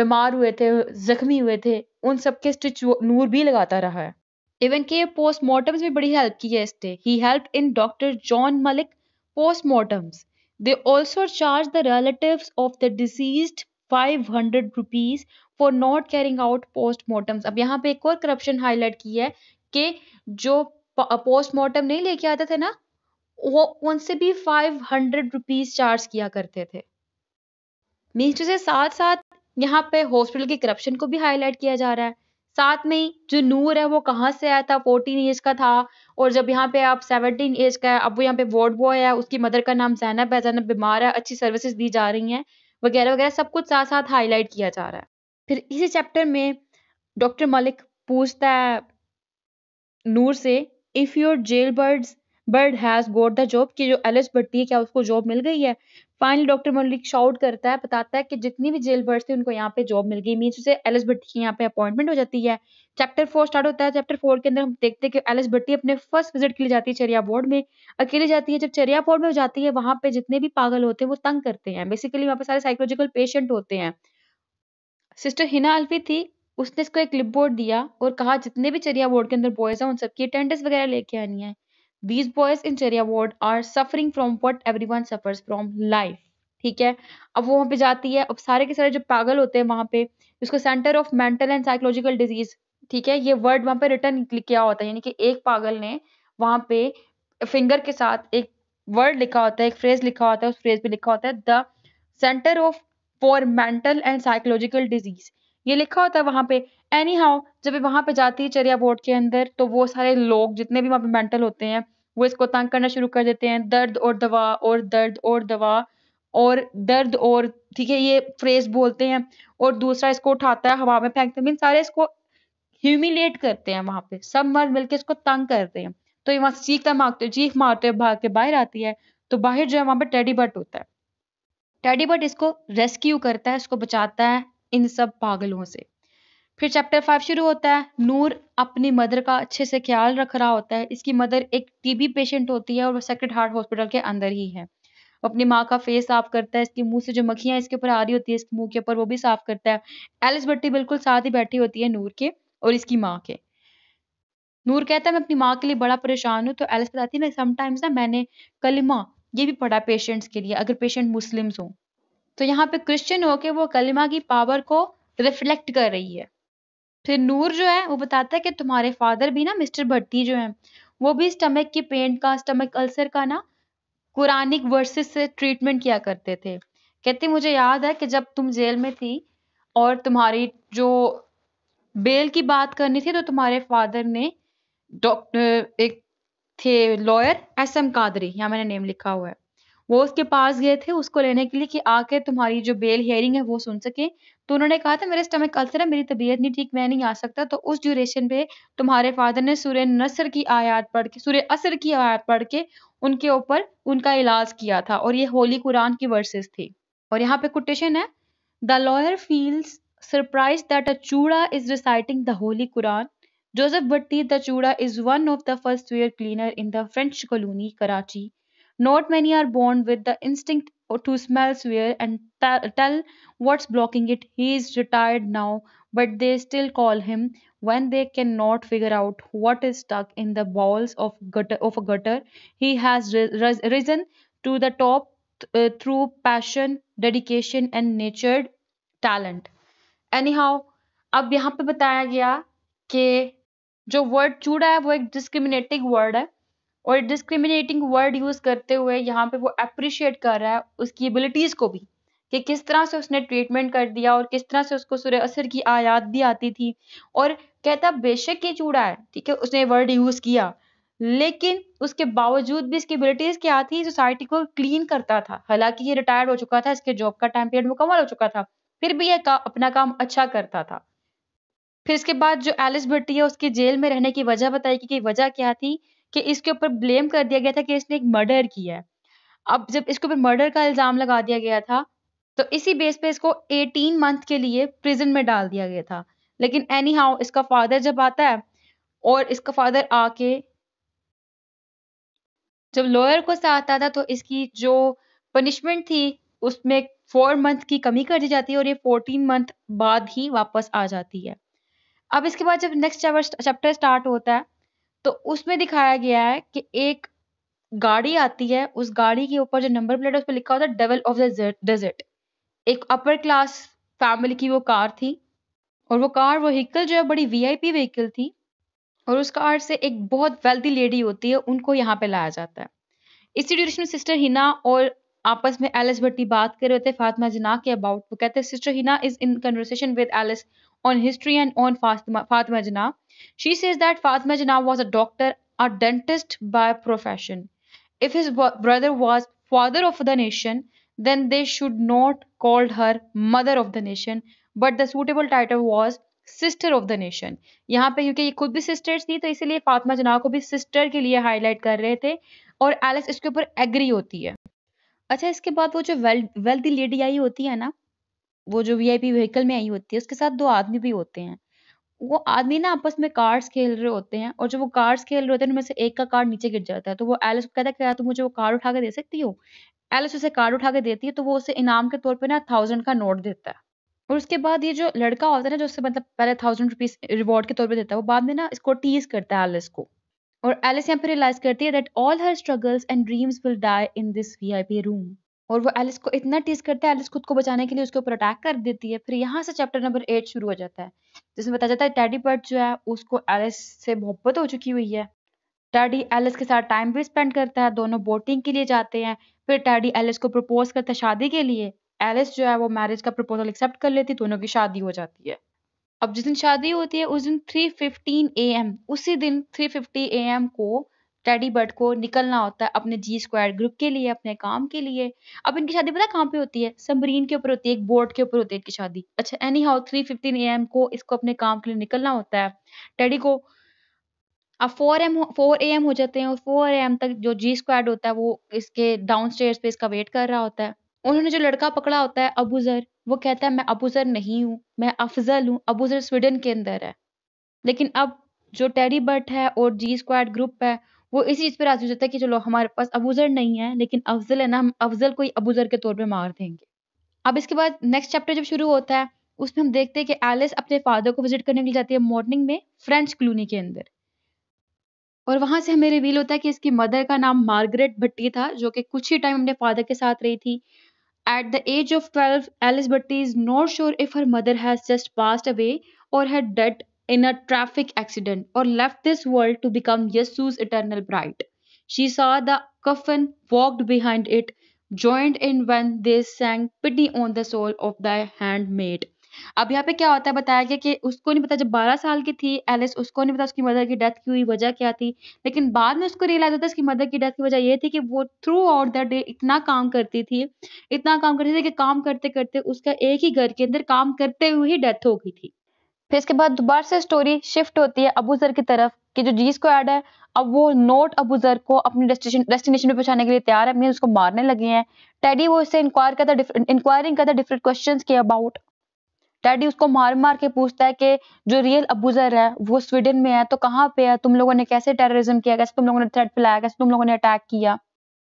[SPEAKER 1] बीमार हुए थे जख्मी हुए थे उन सबके स्टिच नूर भी लगाता रहा है इवन के पोस्टमार्टम्स में बड़ी हेल्प की है इसने ही help in doctor John Malik postmortems they also charge the relative of the deceased five hundred rupees for not carrying out postmortems अब यहाँ पे एक और करप्शन हाईलाइट की है कि जो पोस्टमार्टम नहीं लेके आते थे ना वो उनसे भी फाइव हंड्रेड रुपीज चार्ज किया करते थे मीन्स से साथ साथ यहाँ पे हॉस्पिटल के करप्शन को भी हाईलाइट किया जा रहा है साथ में जो नूर है वो कहाँ से आया था फोर्टीन एज का था और जब यहाँ पे आप सेवनटीन एज का है अब वो यहाँ पे वार्ड बॉय है उसकी मदर का नाम जैनब है जैनब बीमार है अच्छी सर्विसेज दी जा रही हैं वगैरह वगैरह सब कुछ साथ साथ हाईलाइट किया जा रहा है फिर इसी चैप्टर में डॉक्टर मलिक पूछता है नूर से if your jail bird bird has got the job कि जो एलिस भट्टी है क्या उसको जॉब मिल गई है फाइनली डॉक्टर मलिक शाउट करता है बताता है कि जितनी भी जेल बर्ड्स थी उनको यहाँ पे जॉब मिल गई मीन्स उसे एलिस भट्टी की यहाँ पे अपॉइंटमेंट हो जाती है चैप्टर फोर स्टार्ट होता है चैप्टर फोर के अंदर हम देखते हैं कि एलिस भट्टी अपने फर्स्ट विजिट के लिए जाती है चरिया बोर्ड में अकेले जाती है जब चरिया बोर्ड में जाती है वहां पे जितने भी पागल होते हैं वो तंग करते हैं बेसिकली वहाँ पे सारे साइकोलॉजिकल पेशेंट होते हैं सिस्टर हिना अल्फी थी उसने इसको एक बोर्ड दिया और कहा जितने भी चरिया बोर्ड के अंदर बॉयज हैं उन सबकी अटेंडेंस वगैरह लेके आनी है दीज बॉयज इन चेरिया ward are suffering from what everyone suffer from life ठीक है अब वो वहाँ पे जाती है अब सारे के सारे जो पागल होते हैं वहाँ पे उसको centre of mental and psychological disease ठीक है ये वर्ड वहाँ पे रिटर्न किया होता है यानी कि एक पागल ने वहाँ पे फिंगर के साथ एक वर्ड लिखा होता है एक फ्रेज लिखा होता है उस फ्रेज पे लिखा होता है the centre of for mental and psychological disease ये लिखा होता है वहाँ पे एनी हाउ जब वहाँ पे जाती है चरिया बोर्ड के अंदर तो वो सारे लोग जितने भी वहाँ पे मेंटल होते हैं वो इसको तंग करना शुरू कर देते हैं दर्द और दवा और दर्द और दवा और दर्द और ठीक है ये फ्रेज बोलते हैं और दूसरा इसको उठाता है हवा में फेंकते हैं सारे इसको ह्यूमिलेट करते हैं वहां पे सब मर्द मिलकर इसको तंग करते हैं तो ये वहां चीखता मांगते चीख मारते भाग के बाहर आती है तो बाहर जो है वहां पर टेडी बर्ट होता है टेडी बर्ट इसको रेस्क्यू करता है इसको बचाता है इन सब पागलों से फिर चैप्टर फाइव शुरू होता है नूर अपनी मदर का अच्छे से ख्याल रख रहा होता है इसकी मदर एक टीबी पेशेंट होती है और वो सेक्रेड हार्ट हॉस्पिटल के अंदर ही है अपनी माँ का फेस साफ करता है इसके मुंह से जो मक्खियां इसके ऊपर आ रही होती है इसके मुंह के ऊपर वो भी साफ करता है एलिस बट्टी बिल्कुल साथ ही बैठी होती है नूर के और इसकी माँ के नूर कहता है मैं अपनी माँ के लिए बड़ा परेशान हूँ तो एलिस बताती है ना समटाइम्स ना मैंने कलिमा ये भी पढ़ा पेशेंट्स के लिए अगर पेशेंट मुस्लिम्स हों तो यहाँ पे क्रिश्चियन होके वो कलिमा की पावर को रिफ्लेक्ट कर रही है फिर नूर जो है वो बताता है कि तुम्हारे फादर भी ना मिस्टर भट्टी जो है वो भी स्टमक की पेन का स्टमक अल्सर का ना कुरानिक वर्सेस से ट्रीटमेंट किया करते थे कहते मुझे याद है कि जब तुम जेल में थी और तुम्हारी जो बेल की बात करनी थी तो तुम्हारे फादर ने डॉक्टर एक थे लॉयर एस एम कादरी यहाँ मैंने नेम लिखा हुआ है वो उसके पास गए थे उसको लेने के लिए कि आके तुम्हारी जो बेल हेयरिंग है वो सुन सके तो उन्होंने कहा था मेरे स्टमक अल्सर है मेरी तबीयत नहीं ठीक मैं नहीं आ सकता तो उस ड्यूरेशन पे तुम्हारे फादर ने सूर्य नसर की आयात पढ़ के सूर्य असर की आयात पढ़ के उनके ऊपर उनका इलाज किया था और ये होली कुरान की वर्सेस थी और यहाँ पे कोटेशन है the lawyer feels surprise that a chura is reciting the holy Quran Joseph Bhatti the chura is one of the first ward cleaner in the French colony Karachi Not many are born with the instinct to smell swear and tell what's blocking it. He is retired now, but they still call him when they cannot figure out what is stuck in the bowels of gutter of a gutter. He has risen to the top uh, through passion, dedication, and nurtured talent. Anyhow, अब यहाँ पे बताया गया कि जो वर्ड चूड़ा है वो एक डिस्क्रिमिनेटिंग वर्ड है और डिस्क्रिमिनेटिंग वर्ड यूज़ करते हुए यहाँ पे वो अप्रिशिएट कर रहा है उसकी एबिलिटीज़ को भी कि किस तरह से उसने ट्रीटमेंट कर दिया और किस तरह से उसको सुर असर की आयात भी आती थी और कहता बेशक ये चूड़ा है ठीक है उसने वर्ड यूज़ किया लेकिन उसके बावजूद भी इसकी एबिलिटीज़ क्या थी सोसाइटी को क्लीन करता था हालांकि ये रिटायर्ड हो चुका था इसके जॉब का टाइम पीरियड मुकम्मल हो चुका था फिर भी यह का, अपना काम अच्छा करता था फिर इसके बाद जो एलिस भट्टी है उसके जेल में रहने की वजह बताई कि वजह क्या थी कि इसके ऊपर ब्लेम कर दिया गया था कि इसने एक मर्डर किया है अब जब इसके ऊपर मर्डर का इल्ज़ाम लगा दिया गया था तो इसी बेस पे इसको 18 मंथ के लिए प्रिजन में डाल दिया गया था लेकिन एनी हाउ इसका फादर जब आता है और इसका फादर आके जब लॉयर को साथ आता तो इसकी जो पनिशमेंट थी उसमें फोर मंथ की कमी कर दी जाती है और ये फोर्टीन मंथ बाद ही वापस आ जाती है अब इसके बाद जब नेक्स्ट चैप्टर स्टार्ट होता है तो उसमें दिखाया गया है कि एक गाड़ी आती है उस गाड़ी के ऊपर जो नंबर प्लेट है उस पर लिखा होता है डेवल ऑफ द डेजर्ट एक अपर क्लास फैमिली की वो कार थी और वो कार व्हीकल जो है बड़ी वीआईपी व्हीकल थी और उस कार से एक बहुत वेल्दी लेडी होती है उनको यहाँ पे लाया जाता है इस ड्यूरेशन में सिस्टर हिना और आपस में एलिस भट्टी बात कर रहे थे फातिमा जिना के अबाउट वो कहते हैं sister Hina is in conversation with Alice on history and on Fatima, Fatima Jinnah. She says that Fatima Jinnah was a doctor, a dentist by profession. If his brother was father of the nation, then they should not called her mother of the nation, but the suitable title was sister of the nation यहाँ पे क्योंकि ये खुद भी सिस्टर्स थी तो इसीलिए फातिमा जना को भी सिस्टर के लिए हाईलाइट कर रहे थे और एलेक्स इसके ऊपर एग्री होती है अच्छा इसके बाद वो जो वेल वेल्दी लेडी आई होती है ना वो जो वीआईपी व्हीकल में आई होती है उसके साथ दो आदमी भी होते हैं वो आदमी ना आपस में कार्ड्स खेल रहे होते हैं और जब वो कार्ड्स खेल रहे होते हैं उनमें से एक का कार्ड नीचे गिर जाता है तो वो एलिस को कहता है क्या तुम मुझे वो कार्ड उठा के दे सकती हो एलिस उसे कार्ड उठा के देती है तो वो उसे इनाम के तौर पर ना थाउजेंड का नोट देता है और उसके बाद ये जो लड़का होता है ना जो उससे मतलब पहले थाउजेंड रुपीज रिवॉर्ड के तौर पर देता है वो बाद में ना इसको टीज करता है एलिस को और एलिस यहाँ पर रियलाइज करती है that all her struggles and dreams will die in this V room और वो एलिस को इतना टीज करता है एलिस खुद को बचाने के लिए उसके ऊपर अटैक कर देती है फिर यहाँ से चैप्टर नंबर एट शुरू हो जाता है जिसमें बताया जाता है टैडी बर्ड जो है उसको एलिस से मोहब्बत हो चुकी हुई है टैडी एलिस के साथ टाइम भी स्पेंड करता है दोनों बोटिंग के लिए जाते हैं फिर टैडी एलिस को प्रपोज करता है शादी के लिए एलिस जो है वो मैरिज का प्रपोजल एक्सेप्ट कर लेती दोनों की शादी हो जाती है अब जिस दिन शादी होती है उस दिन थ्री फिफ्टीन ए एम उसी दिन थ्री फिफ्टी ए एम को टेडी बर्ड को निकलना होता है अपने जी स्क्वायर ग्रुप के लिए अपने काम के लिए अब इनकी शादी पता कहाँ पे होती है समरीन के ऊपर होती है एक बोर्ड के ऊपर होती है इनकी शादी अच्छा anyhow three fifteen A M को इसको अपने काम के लिए निकलना होता है टेडी को अब four M four A M हो जाते हैं और फोर ए एम तक जो जी स्क्वाड होता है वो इसके डाउन स्टेयर पे इसका वेट कर रहा होता है उन्होंने जो लड़का पकड़ा होता है अबूजर वो कहता है मैं अबूजर नहीं हूँ मैं अफजल हूँ अबूजर स्वीडन के अंदर है लेकिन अब जो टेरी बर्ट है और जी स्क्वाड ग्रुप है वो इसी चीज़ पर राज़ी हो जाता है कि चलो हमारे पास अबूज़र नहीं है लेकिन अफ़ज़ल है ना हम अफ़ज़ल को ही अबूज़र के तौर पर मार देंगे। अब इसके बाद नेक्स्ट चैप्टर जब शुरू होता है उसमें हम देखते हैं कि एलिस अपने फादर को विजिट करने के लिए जाती है मॉर्निंग में फ्रेंच क्लूनी के अंदर और वहां से हमें रिवील होता है कि इसकी मदर का नाम मार्गरेट भट्टी था जो कि कुछ ही टाइम अपने फादर के साथ रही थी at the age of twelve Alice Bhatti is not sure if her mother has just passed away और had dead in a traffic accident or left this world to become Yesu's eternal bride. She saw the coffin, walked behind it, joined in when they sang pity on the soul of thy handmaid. अब यहाँ पे क्या होता है बताया गया कि उसको नहीं पता जब 12 साल की थी एलिस उसको नहीं पता उसकी मदर की डेथ की हुई वजह क्या थी लेकिन बाद में उसको रियलाइज होता है उसकी मदर की डेथ की वजह ये थी कि वो थ्रू आउट द डे इतना काम करती थी इतना काम करती थी कि काम करते करते उसका एक ही घर के अंदर काम करते हुए ही डेथ हो गई थी फिर इसके बाद दोबारा से स्टोरी शिफ्ट होती है अबूजर की तरफ कि जो जी स्क्वाड है अब वो नोट अबूजर को अपने डेस्टिनेशन पे पहुंचाने के लिए तैयार है उसको मारने लगे हैं टैडी वो इससे इंक्वायर करता है इंक्वायरिंग करता है डिफरेंट क्वेश्चन के अबाउट डैडी उसको मार मार के पूछता है कि जो रियल अबूजर है वो स्वीडन में है तो कहाँ पे है तुम लोगों ने कैसे टेररिज्म किया कैसे तुम लोगों ने थ्रेट फैलाया कैसे तुम लोगों ने अटैक किया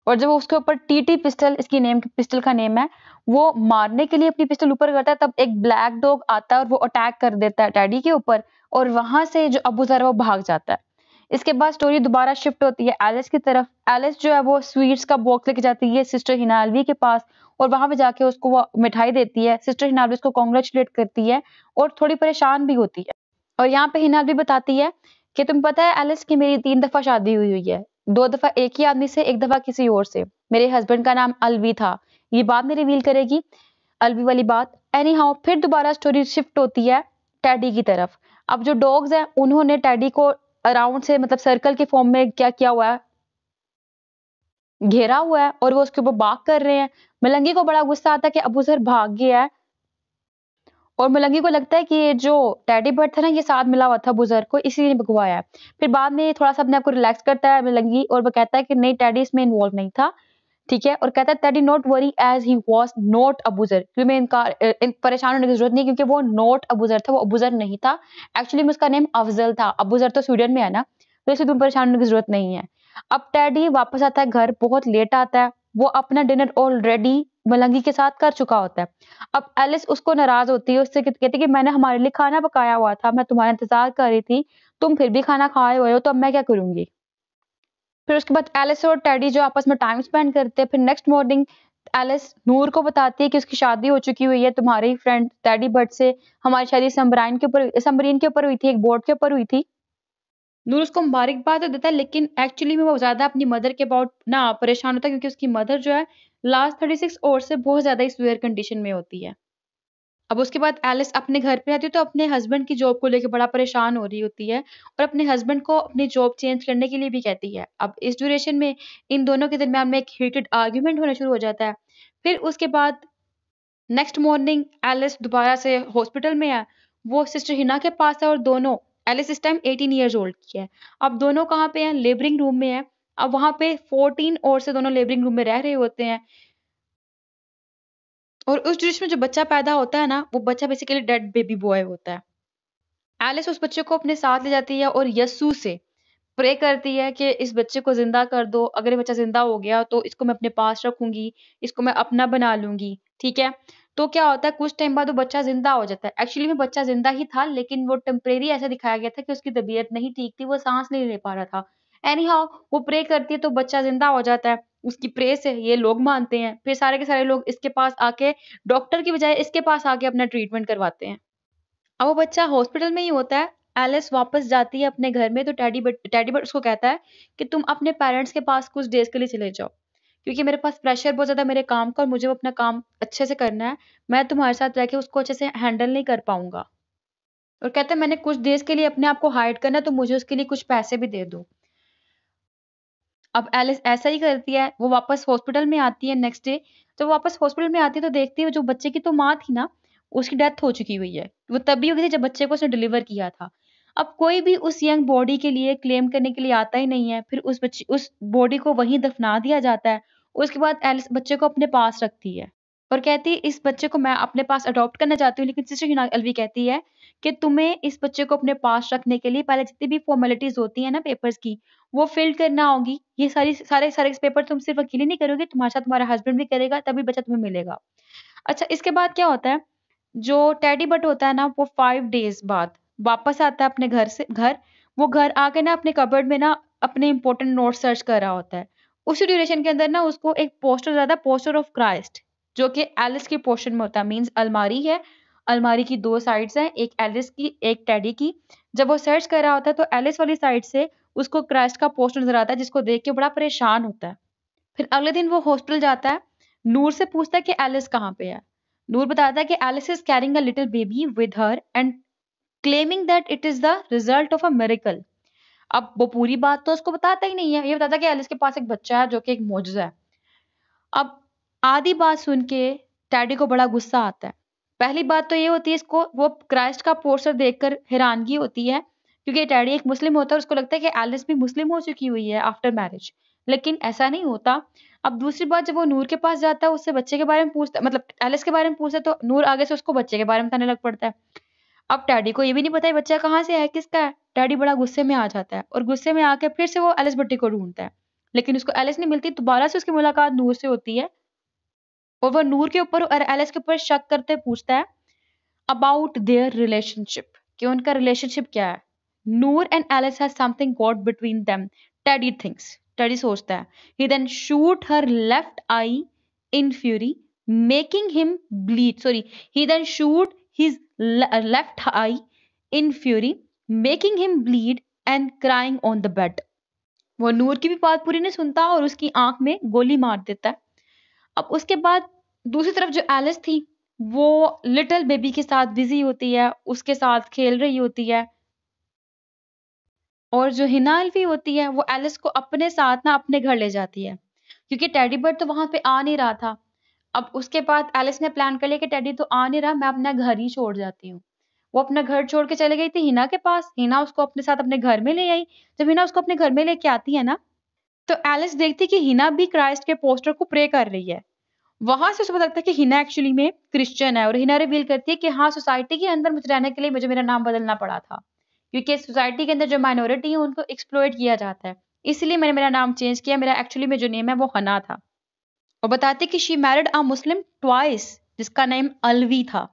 [SPEAKER 1] और जब उसके ऊपर टी टी पिस्टल इसकी नेम पिस्टल का नेम है वो मारने के लिए अपनी पिस्टल ऊपर करता है तब एक ब्लैक डॉग आता है और वो अटैक कर देता है डैडी के ऊपर और वहां से जो अबू जर वो भाग जाता है इसके बाद स्टोरी दोबारा शिफ्ट होती है एलिस की तरफ एलिस जो है वो स्वीट्स का बॉक्स लेके जाती है सिस्टर हिनालवी के पास और वहां पे जाके उसको वो मिठाई देती है सिस्टर हिनालवी उसको कॉन्ग्रेचुलेट करती है और थोड़ी परेशान भी होती है और यहाँ पे हिनालवी बताती है कि तुम पता है एलिस की मेरी तीन दफा शादी हुई हुई है दो दफा एक ही आदमी से एक दफा किसी और से मेरे हस्बैंड का नाम अलवी था ये बात मेरी रिवील करेगी अलवी वाली बात एनी हाउ फिर दोबारा स्टोरी शिफ्ट होती है टैडी की तरफ अब जो डॉग्स हैं उन्होंने टैडी को अराउंड से मतलब सर्कल के फॉर्म में क्या किया हुआ है घेरा हुआ है और वो उसके ऊपर बाग कर रहे हैं मलंगी को बड़ा गुस्सा आता है कि अबू सर भाग गया है और मुलंगी को लगता है कि ये जो टैडी बर्ड था ना ये साथ मिला हुआ था बुजुर्ग को इसीलिए भगवाया है फिर बाद में थोड़ा सा अपने आप को रिलैक्स करता है मुलंगी और वो कहता है कि नहीं टैडी इसमें इन्वॉल्व नहीं था ठीक है और कहता है Teddy not worry as he was not Abuzar क्योंकि मैं इनका इन परेशान होने की जरूरत नहीं क्योंकि वो नॉट अबूजर था वो अबूजर नहीं था एक्चुअली में उसका नेम अफजल था अबूजर तो स्वीडन में है ना तो इसे तुम परेशान होने की जरूरत नहीं है अब टैडी वापस आता है घर बहुत लेट आता है वो अपना डिनर ऑलरेडी मलंगी के साथ कर चुका होता है अब एलिस उसको नाराज होती है उससे कहती है कि मैंने हमारे लिए खाना पकाया हुआ था मैं तुम्हारा इंतजार कर रही थी तुम फिर भी खाना खाए हुए हो तो अब मैं क्या करूंगी फिर उसके बाद एलिस और टैडी जो आपस में टाइम स्पेंड करते हैं फिर नेक्स्ट मॉर्निंग एलिस नूर को बताती है कि उसकी शादी हो चुकी हुई है तुम्हारी फ्रेंड टैडी बर्ड से हमारी शादी सम्बराइन के ऊपर सम्बरीन के ऊपर हुई थी एक बोर्ड के ऊपर हुई थी नूर उसको मुबारकबाद तो देता है लेकिन एक्चुअली में वो ज्यादा अपनी मदर के अबाउट ना परेशान होता है क्योंकि उसकी मदर जो है लास्ट थर्टी सिक्स ओवर से बहुत ज़्यादा इस वेयर कंडीशन में होती है अब उसके बाद एलिस अपने घर पे आती है तो अपने हस्बैंड की जॉब को लेकर बड़ा परेशान हो रही होती है और अपने हस्बैंड को अपनी जॉब चेंज करने के लिए भी कहती है अब इस ड्यूरेशन में इन दोनों के दरम्यान में एक हीटेड आर्ग्यूमेंट होना शुरू हो जाता है फिर उसके बाद नेक्स्ट मॉर्निंग एलिस दोबारा से हॉस्पिटल में है वो सिस्टर हिना के पास है और दोनों एलिस इस टाइम एटीन ईयर्स ओल्ड की है अब दोनों कहाँ पे हैं लेबरिंग रूम में है अब वहां पे फोर्टीन और से दोनों लेबरिंग रूम में रह रहे होते हैं और उस दृश्य में जो बच्चा पैदा होता है ना वो बच्चा बेसिकली डेड बेबी बॉय होता है एलिस उस बच्चे को अपने साथ ले जाती है और यस्सू से प्रे करती है कि इस बच्चे को जिंदा कर दो अगर ये बच्चा जिंदा हो गया तो इसको मैं अपने पास रखूंगी इसको मैं अपना बना लूंगी ठीक है तो क्या होता है कुछ टाइम बाद वो बच्चा जिंदा हो जाता है एक्चुअली में बच्चा जिंदा ही था लेकिन वो टेम्परेरी ऐसा दिखाया गया था कि उसकी तबीयत नहीं ठीक थी वो सांस नहीं ले पा रहा था एनी हाउ वो प्रे करती है तो बच्चा जिंदा हो जाता है उसकी प्रे से ये लोग मानते हैं फिर सारे के सारे लोग इसके पास आके डॉक्टर की बजाय इसके पास आके अपना ट्रीटमेंट करवाते हैं अब वो बच्चा हॉस्पिटल में ही होता है एलिस वापस जाती है अपने घर में तो टैडी बट टैडी बट उसको कहता है कि तुम अपने पेरेंट्स के पास कुछ डेज के लिए चले जाओ क्योंकि मेरे पास प्रेशर बहुत ज़्यादा मेरे काम का और मुझे वो अपना काम अच्छे से करना है मैं तुम्हारे साथ रह के उसको अच्छे से हैंडल नहीं कर पाऊंगा और कहते हैं मैंने कुछ डेज के लिए अपने आप को हाइड करना है तो मुझे उसके लिए कुछ पैसे भी दे दो अब एलिस ऐसा ही करती है वो वापस हॉस्पिटल में आती है नेक्स्ट डे तो वापस हॉस्पिटल में आती है तो देखती है जो बच्चे की तो माँ थी ना उसकी डेथ हो चुकी हुई है वो तभी हो गई थी जब बच्चे को उसने डिलीवर किया था अब कोई भी उस यंग बॉडी के लिए क्लेम करने के लिए आता ही नहीं है फिर उस बच्चे उस बॉडी को वहीं दफना दिया जाता है उसके बाद एलिस बच्चे को अपने पास रखती है और कहती है इस बच्चे को मैं अपने पास अडॉप्ट करना चाहती हूँ लेकिन सिस्टर अलवी कहती है कि तुम्हें इस बच्चे को अपने पास रखने के लिए पहले जितनी भी फॉर्मेलिटीज होती है ना पेपर्स की वो फिल करना होगी ये सारी सारे सारे पेपर तुम सिर्फ अकेले नहीं करोगे तुम्हारे साथ तुम्हारा हस्बैंड भी करेगा तभी बच्चा तुम्हें मिलेगा अच्छा इसके बाद क्या होता है जो टैडी बट होता है ना वो फाइव डेज बाद वापस आता है अपने घर से घर वो घर आके ना अपने कबर्ड में ना अपने इंपॉर्टेंट नोट सर्च कर रहा होता है उसी ड्यूरेशन के अंदर ना उसको एक पोस्टर ज्यादा पोस्टर ऑफ क्राइस्ट जो कि एलिस के पोर्शन में होता है मीन्स अलमारी है अलमारी की दो साइड्स हैं एक एलिस की एक टेडी की जब वो सर्च कर रहा होता है तो एलिस वाली साइड से उसको क्राइस्ट का पोस्टर नजर आता है जिसको देख के बड़ा परेशान होता है फिर अगले दिन वो हॉस्टल जाता है नूर से पूछता है कि एलिस कहाँ पे है नूर बताता है कि Alice is carrying a little baby with her and claiming that it is the result of a miracle अब वो पूरी बात तो उसको बताता ही नहीं है ये बताता है कि एलिस के पास एक बच्चा है जो कि एक मोजा है अब आधी बात सुन के टैडी को बड़ा गुस्सा आता है पहली बात तो ये होती है इसको वो क्राइस्ट का पोस्टर देखकर हैरानगी होती है क्योंकि डैडी एक मुस्लिम होता है उसको लगता है कि एलिस भी मुस्लिम हो चुकी हुई है आफ्टर मैरिज लेकिन ऐसा नहीं होता अब दूसरी बात जब वो नूर के पास जाता है उससे बच्चे के बारे में पूछता मतलब एलिस के बारे में पूछता है तो नूर आगे से उसको बच्चे के बारे में बताने लग पड़ता है अब डैडी को ये भी नहीं पता है बच्चा कहाँ से है किसका है डैडी बड़ा गुस्से में आ जाता है और गुस्से में आकर फिर से वो एलिस भट्टी को ढूंढता है लेकिन उसको एलिस नहीं मिलती दोबारा से उसकी मुलाकात नूर से होती है और वह नूर के ऊपर और एलिस के ऊपर शक करते पूछता है अबाउट देयर रिलेशनशिप कि उनका रिलेशनशिप क्या है Noor and Alice has something got between them Teddy things Teddy सोचता है he then shoot her left eye in fury making him bleed sorry he then shoot his left eye in fury making him bleed and crying on the bed वो नूर की भी बात पूरी नहीं सुनता और उसकी आंख में गोली मार देता है अब उसके बाद दूसरी तरफ जो एलिस थी वो लिटिल बेबी के साथ बिजी होती है उसके साथ खेल रही होती है और जो हिना एल्फी होती है वो एलिस को अपने साथ ना अपने घर ले जाती है क्योंकि टेडी बर्ड तो वहां पे आ नहीं रहा था अब उसके बाद एलिस ने प्लान कर लिया कि टेडी तो आ नहीं रहा मैं अपना घर ही छोड़ जाती हूँ वो अपना घर छोड़ के चले गई थी हिना के पास हिना उसको अपने साथ अपने घर में ले आई जब हिना उसको अपने घर में लेके आती है ना तो एलिस देखती कि हिना भी क्राइस्ट के पोस्टर को प्रे कर रही है वहां से उसे पता लगता है कि हिना एक्चुअली में क्रिश्चियन है और हिना रिवील करती है कि हाँ सोसाइटी के अंदर मुझे रहने के लिए मुझे मेरा नाम बदलना पड़ा था क्योंकि सोसाइटी के अंदर जो माइनॉरिटी है उनको एक्सप्लोइट किया जाता है इसलिए मैंने मेरा नाम चेंज किया मेरा एक्चुअली में जो नेम है वो हना था और बताते कि she married a Muslim twice जिसका नेम अलवी था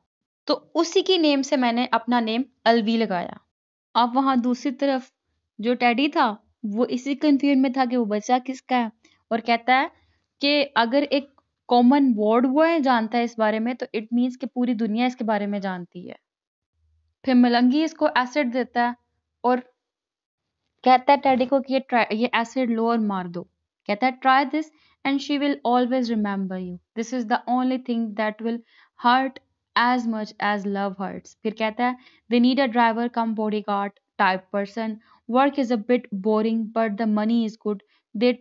[SPEAKER 1] तो उसी की नेम से मैंने अपना नेम अलवी लगाया अब वहां दूसरी तरफ जो टैडी था वो इसी कंफ्यूजन में था कि वो बच्चा किसका है और कहता है कि अगर एक कॉमन वर्ड वो है जानता है इस बारे में तो इट मीन्स कि पूरी दुनिया इसके बारे में जानती है फिर मलंगी इसको एसिड देता है और कहता है टेडी को कि ये ये एसिड लो और मार दो कहता है try this and she will always remember you this is the only thing that will hurt as much as love hurts फिर कहता है they need a driver cum bodyguard type person work is a bit boring but the money is good they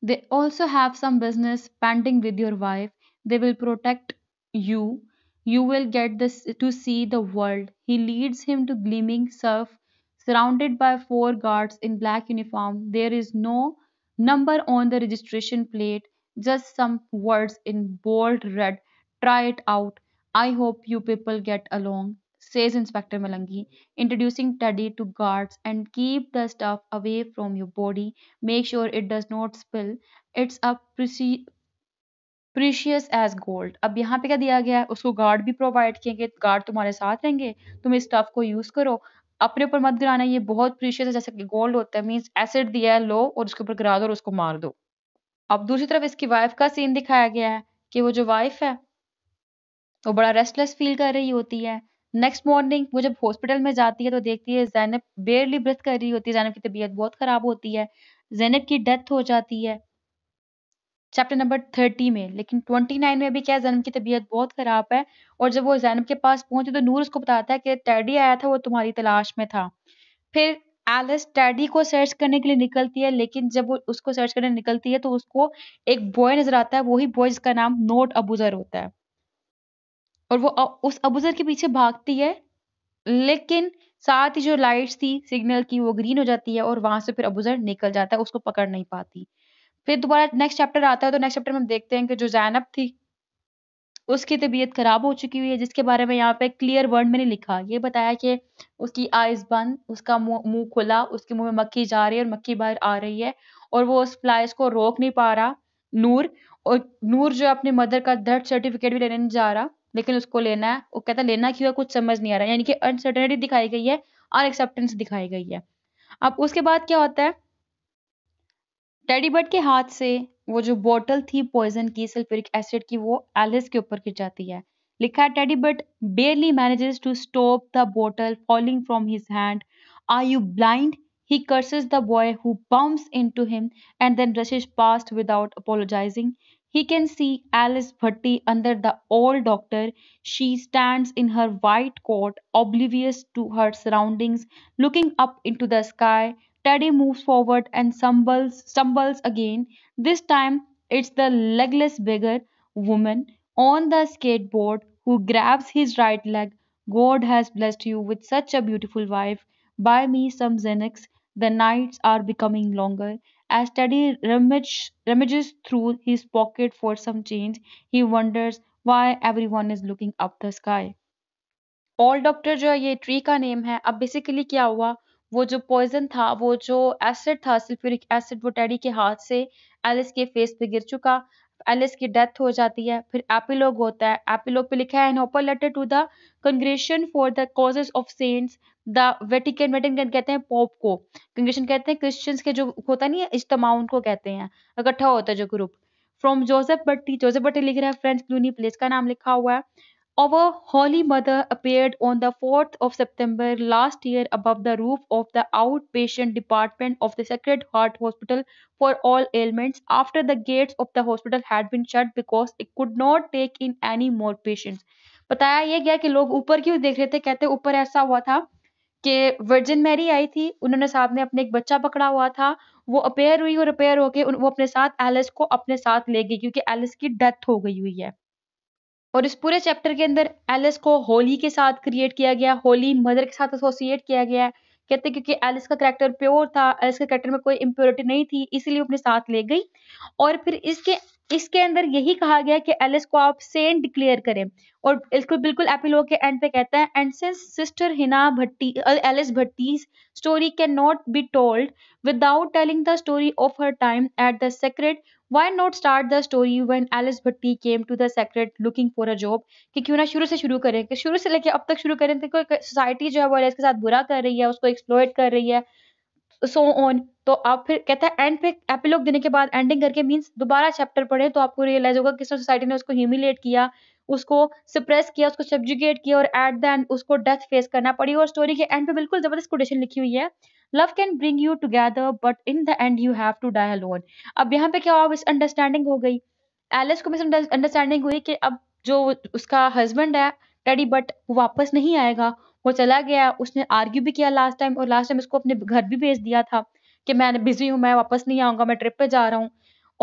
[SPEAKER 1] They also have some business pending with your wife. They will protect you. You will get this to see the world. He leads him to gleaming surf, surrounded by four guards in black uniform. There is no number on the registration plate, just some words in bold red. Try it out. I hope you people get along. says Inspector Malungi, introducing Teddy to guards and keep the stuff away from your body. Make sure it does not spill. It's a precious as gold अब यहाँ पे क्या दिया गया है उसको गार्ड भी प्रोवाइड किए गए गार्ड तुम्हारे साथ रहेंगे तुम इस स्टफ को यूज करो अपने ऊपर मत गिराना ये बहुत प्रीशियस है जैसे कि गोल्ड होता है मीन्स एसिड दिया है लो और उसके ऊपर गिरा दो और उसको मार दो अब दूसरी तरफ इसकी वाइफ का सीन दिखाया गया है कि वो जो वाइफ है वो बड़ा रेस्टलेस फील कर रही होती है नेक्स्ट मॉर्निंग वो जब हॉस्पिटल में जाती है तो देखती है जैनब बेरली ब्रेथ कर रही होती है जैनब की तबीयत बहुत ख़राब होती है जैनब की डेथ हो जाती है चैप्टर नंबर थर्टी में लेकिन ट्वेंटी नाइन में भी क्या जैनब की तबीयत बहुत ख़राब है और जब वो जैनब के पास पहुंची तो नूर उसको बताता है कि टैडी आया था वो तुम्हारी तलाश में था फिर एलिस टैडी को सर्च करने के लिए निकलती है लेकिन जब वो उसको सर्च करने निकलती है तो उसको एक बॉय नजर आता है वही बॉय जिसका नाम नोट अबूजर होता है और वो उस अबूजर के पीछे भागती है लेकिन साथ ही जो लाइट्स थी सिग्नल की वो ग्रीन हो जाती है और वहां से फिर अबूजर निकल जाता है उसको पकड़ नहीं पाती फिर दोबारा नेक्स्ट चैप्टर आता है तो नेक्स्ट चैप्टर में हम देखते हैं कि जो जैनब थी उसकी तबीयत खराब हो चुकी हुई है जिसके बारे में यहाँ पे क्लियर वर्ड में लिखा ये बताया कि उसकी आइज बंद उसका मुंह मुंह खुला उसके मुंह में मक्खी जा रही है और मक्खी बाहर आ रही है और वो उस फ्लाइज को रोक नहीं पा रहा नूर और नूर जो है मदर का डेथ सर्टिफिकेट भी लेने जा रहा लेकिन उसको लेना है वो कहता है लेना क्यों है कुछ समझ नहीं आ रहा यानी कि अनसर्टेनिटी दिखाई गई है और एक्सेप्टेंस दिखाई गई है अब उसके बाद क्या होता है टेडी बर्ड के हाथ से वो जो बोतल थी पॉइजन की सल्फ्यूरिक एसिड की वो एलिस के ऊपर गिर जाती है लिखा है Teddy Butt barely manages to stop the बोतल falling from his hand are you blind He curses the boy who bumps into him and then rushes past without apologizing He can see Alice Bhatti under the old doctor. She stands in her white coat, oblivious to her surroundings, looking up into the sky. Teddy moves forward and stumbles, stumbles again. This time, it's the legless beggar woman on the skateboard who grabs his right leg. God has blessed you with such a beautiful wife. Buy me some Xanax. The nights are becoming longer As Teddy rummage, rummages through his pocket for some change, he wonders why everyone is looking up the sky. All doctor जो है ये tree का name है अब basically क्या हुआ वो जो poison था वो जो acid था sulfuric acid वो Teddy के हाथ से Alice के face पे गिर चुका एलिस की डेथ हो जाती है फिर एपिलोग होता है एपिलोग पे लिखा है an open letter to the congregation for the causes of saints the Vatican Vatican कहते हैं पोप को कंग्रेशन कहते हैं क्रिश्चियंस के जो होता नहीं है इज्तमा उनको कहते हैं इकट्ठा होता है जो group from Joseph Bhatti Joseph Bhatti लिख रहा है फ्रेंच क्लूनी प्लेस का नाम लिखा हुआ है Our Holy Mother appeared on the 4th of September last year above the roof of the outpatient department of the Sacred Heart Hospital for all ailments after the gates of the hospital had been shut because it could not take in any more patients. बताया ये गया कि लोग ऊपर क्यों देख रहे थे कहते ऊपर ऐसा हुआ था कि वर्जिन मैरी आई थी उन्होंने साथ में अपने एक बच्चा पकड़ा हुआ था वो अपेयर हुई और अपेयर होके वो अपने साथ एलिस को अपने साथ ले गई क्योंकि एलिस की डेथ हो गई हुई है और इस पूरे चैप्टर के अंदर एलिस को होली के साथ क्रिएट किया गया होली मदर के साथ एसोसिएट किया गया है कहते क्योंकि एलिस का करेक्टर प्योर था एलिस के करेक्टर में कोई इम्प्योरिटी नहीं थी इसीलिए अपने साथ ले गई और फिर इसके इसके अंदर यही कहा गया कि एलिस को आप सेंट डिक्लेयर करें और इसको बिल्कुल एपिलोग के एंड पे कहता है and since sister Hina Bhatti Alice Bhatti story can not be told without telling the story of her time at the sacred why not start the story when Alice Bhatti came to the sacred looking for a job कि क्यों ना शुरू से शुरू करें कि शुरू से लेके अब तक शुरू करें तो सोसाइटी जो है वो एलिस के साथ बुरा कर रही है उसको एक्सप्लोइट कर रही है सो so ऑन तो आप फिर कहते हैं एंड पे एपिलॉग देने के बाद एंडिंग करके मीन्स दोबारा चैप्टर पढ़े तो आपको रियलाइज होगा किस सोसाइटी ने उसको ह्यूमिलेट किया उसको सप्रेस किया उसको सब्जुगेट किया और एट द एंड उसको डेथ फेस करना पड़ी और स्टोरी के एंड पे बिल्कुल जबरदस्त कोटेशन लिखी हुई है love can bring you together but in the end you have to die alone अब यहाँ पे क्या हुआ मिस अंडरस्टैंडिंग हो गई एलिस को मिस अंडरस्टैंडिंग हुई कि अब जो उसका हस्बैंड है टेडी बट वो वापस नहीं आएगा वो चला गया उसने आर्ग्यू भी किया लास्ट टाइम और लास्ट टाइम उसको अपने घर भी भेज दिया था कि मैं बिजी हूँ मैं वापस नहीं आऊँगा मैं ट्रिप पे जा रहा हूँ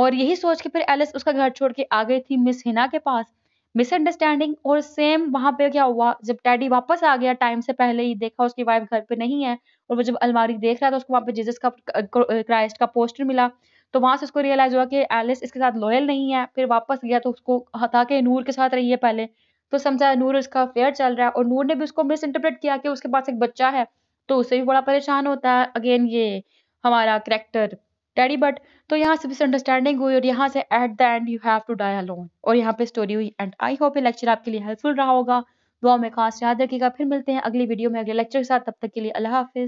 [SPEAKER 1] और यही सोच के फिर एलिस उसका घर छोड़ के आ गई थी मिस हिना के पास मिसअंडरस्टैंडिंग और सेम वहां पे क्या हुआ जब टैडी वापस आ गया टाइम से पहले ही देखा उसकी वाइफ घर पे नहीं है और वो जब अलमारी देख रहा था उसको वहाँ पे जीसस का क्राइस्ट का पोस्टर मिला तो वहाँ से उसको रियलाइज हुआ कि एलिस इसके साथ लॉयल नहीं है फिर वापस गया तो उसको हता के नूर के साथ रही है पहले तो समझा नूर उसका अफेयर चल रहा है और नूर ने भी उसको मिस इंटरप्रेट किया कि उसके पास एक बच्चा है तो उससे भी बड़ा परेशान होता है अगेन ये हमारा करेक्टर डैडी बट तो यहाँ से मिसअंडरस्टैंडिंग हुई और यहाँ से at the end you have to die alone और यहाँ पे स्टोरी हुई एंड आई होप ये लेक्चर आपके लिए हेल्पफुल रहा होगा दुआ में खास याद रखिएगा फिर मिलते हैं अगली वीडियो में अगले लेक्चर के साथ तब तक के लिए अल्लाह हाफिज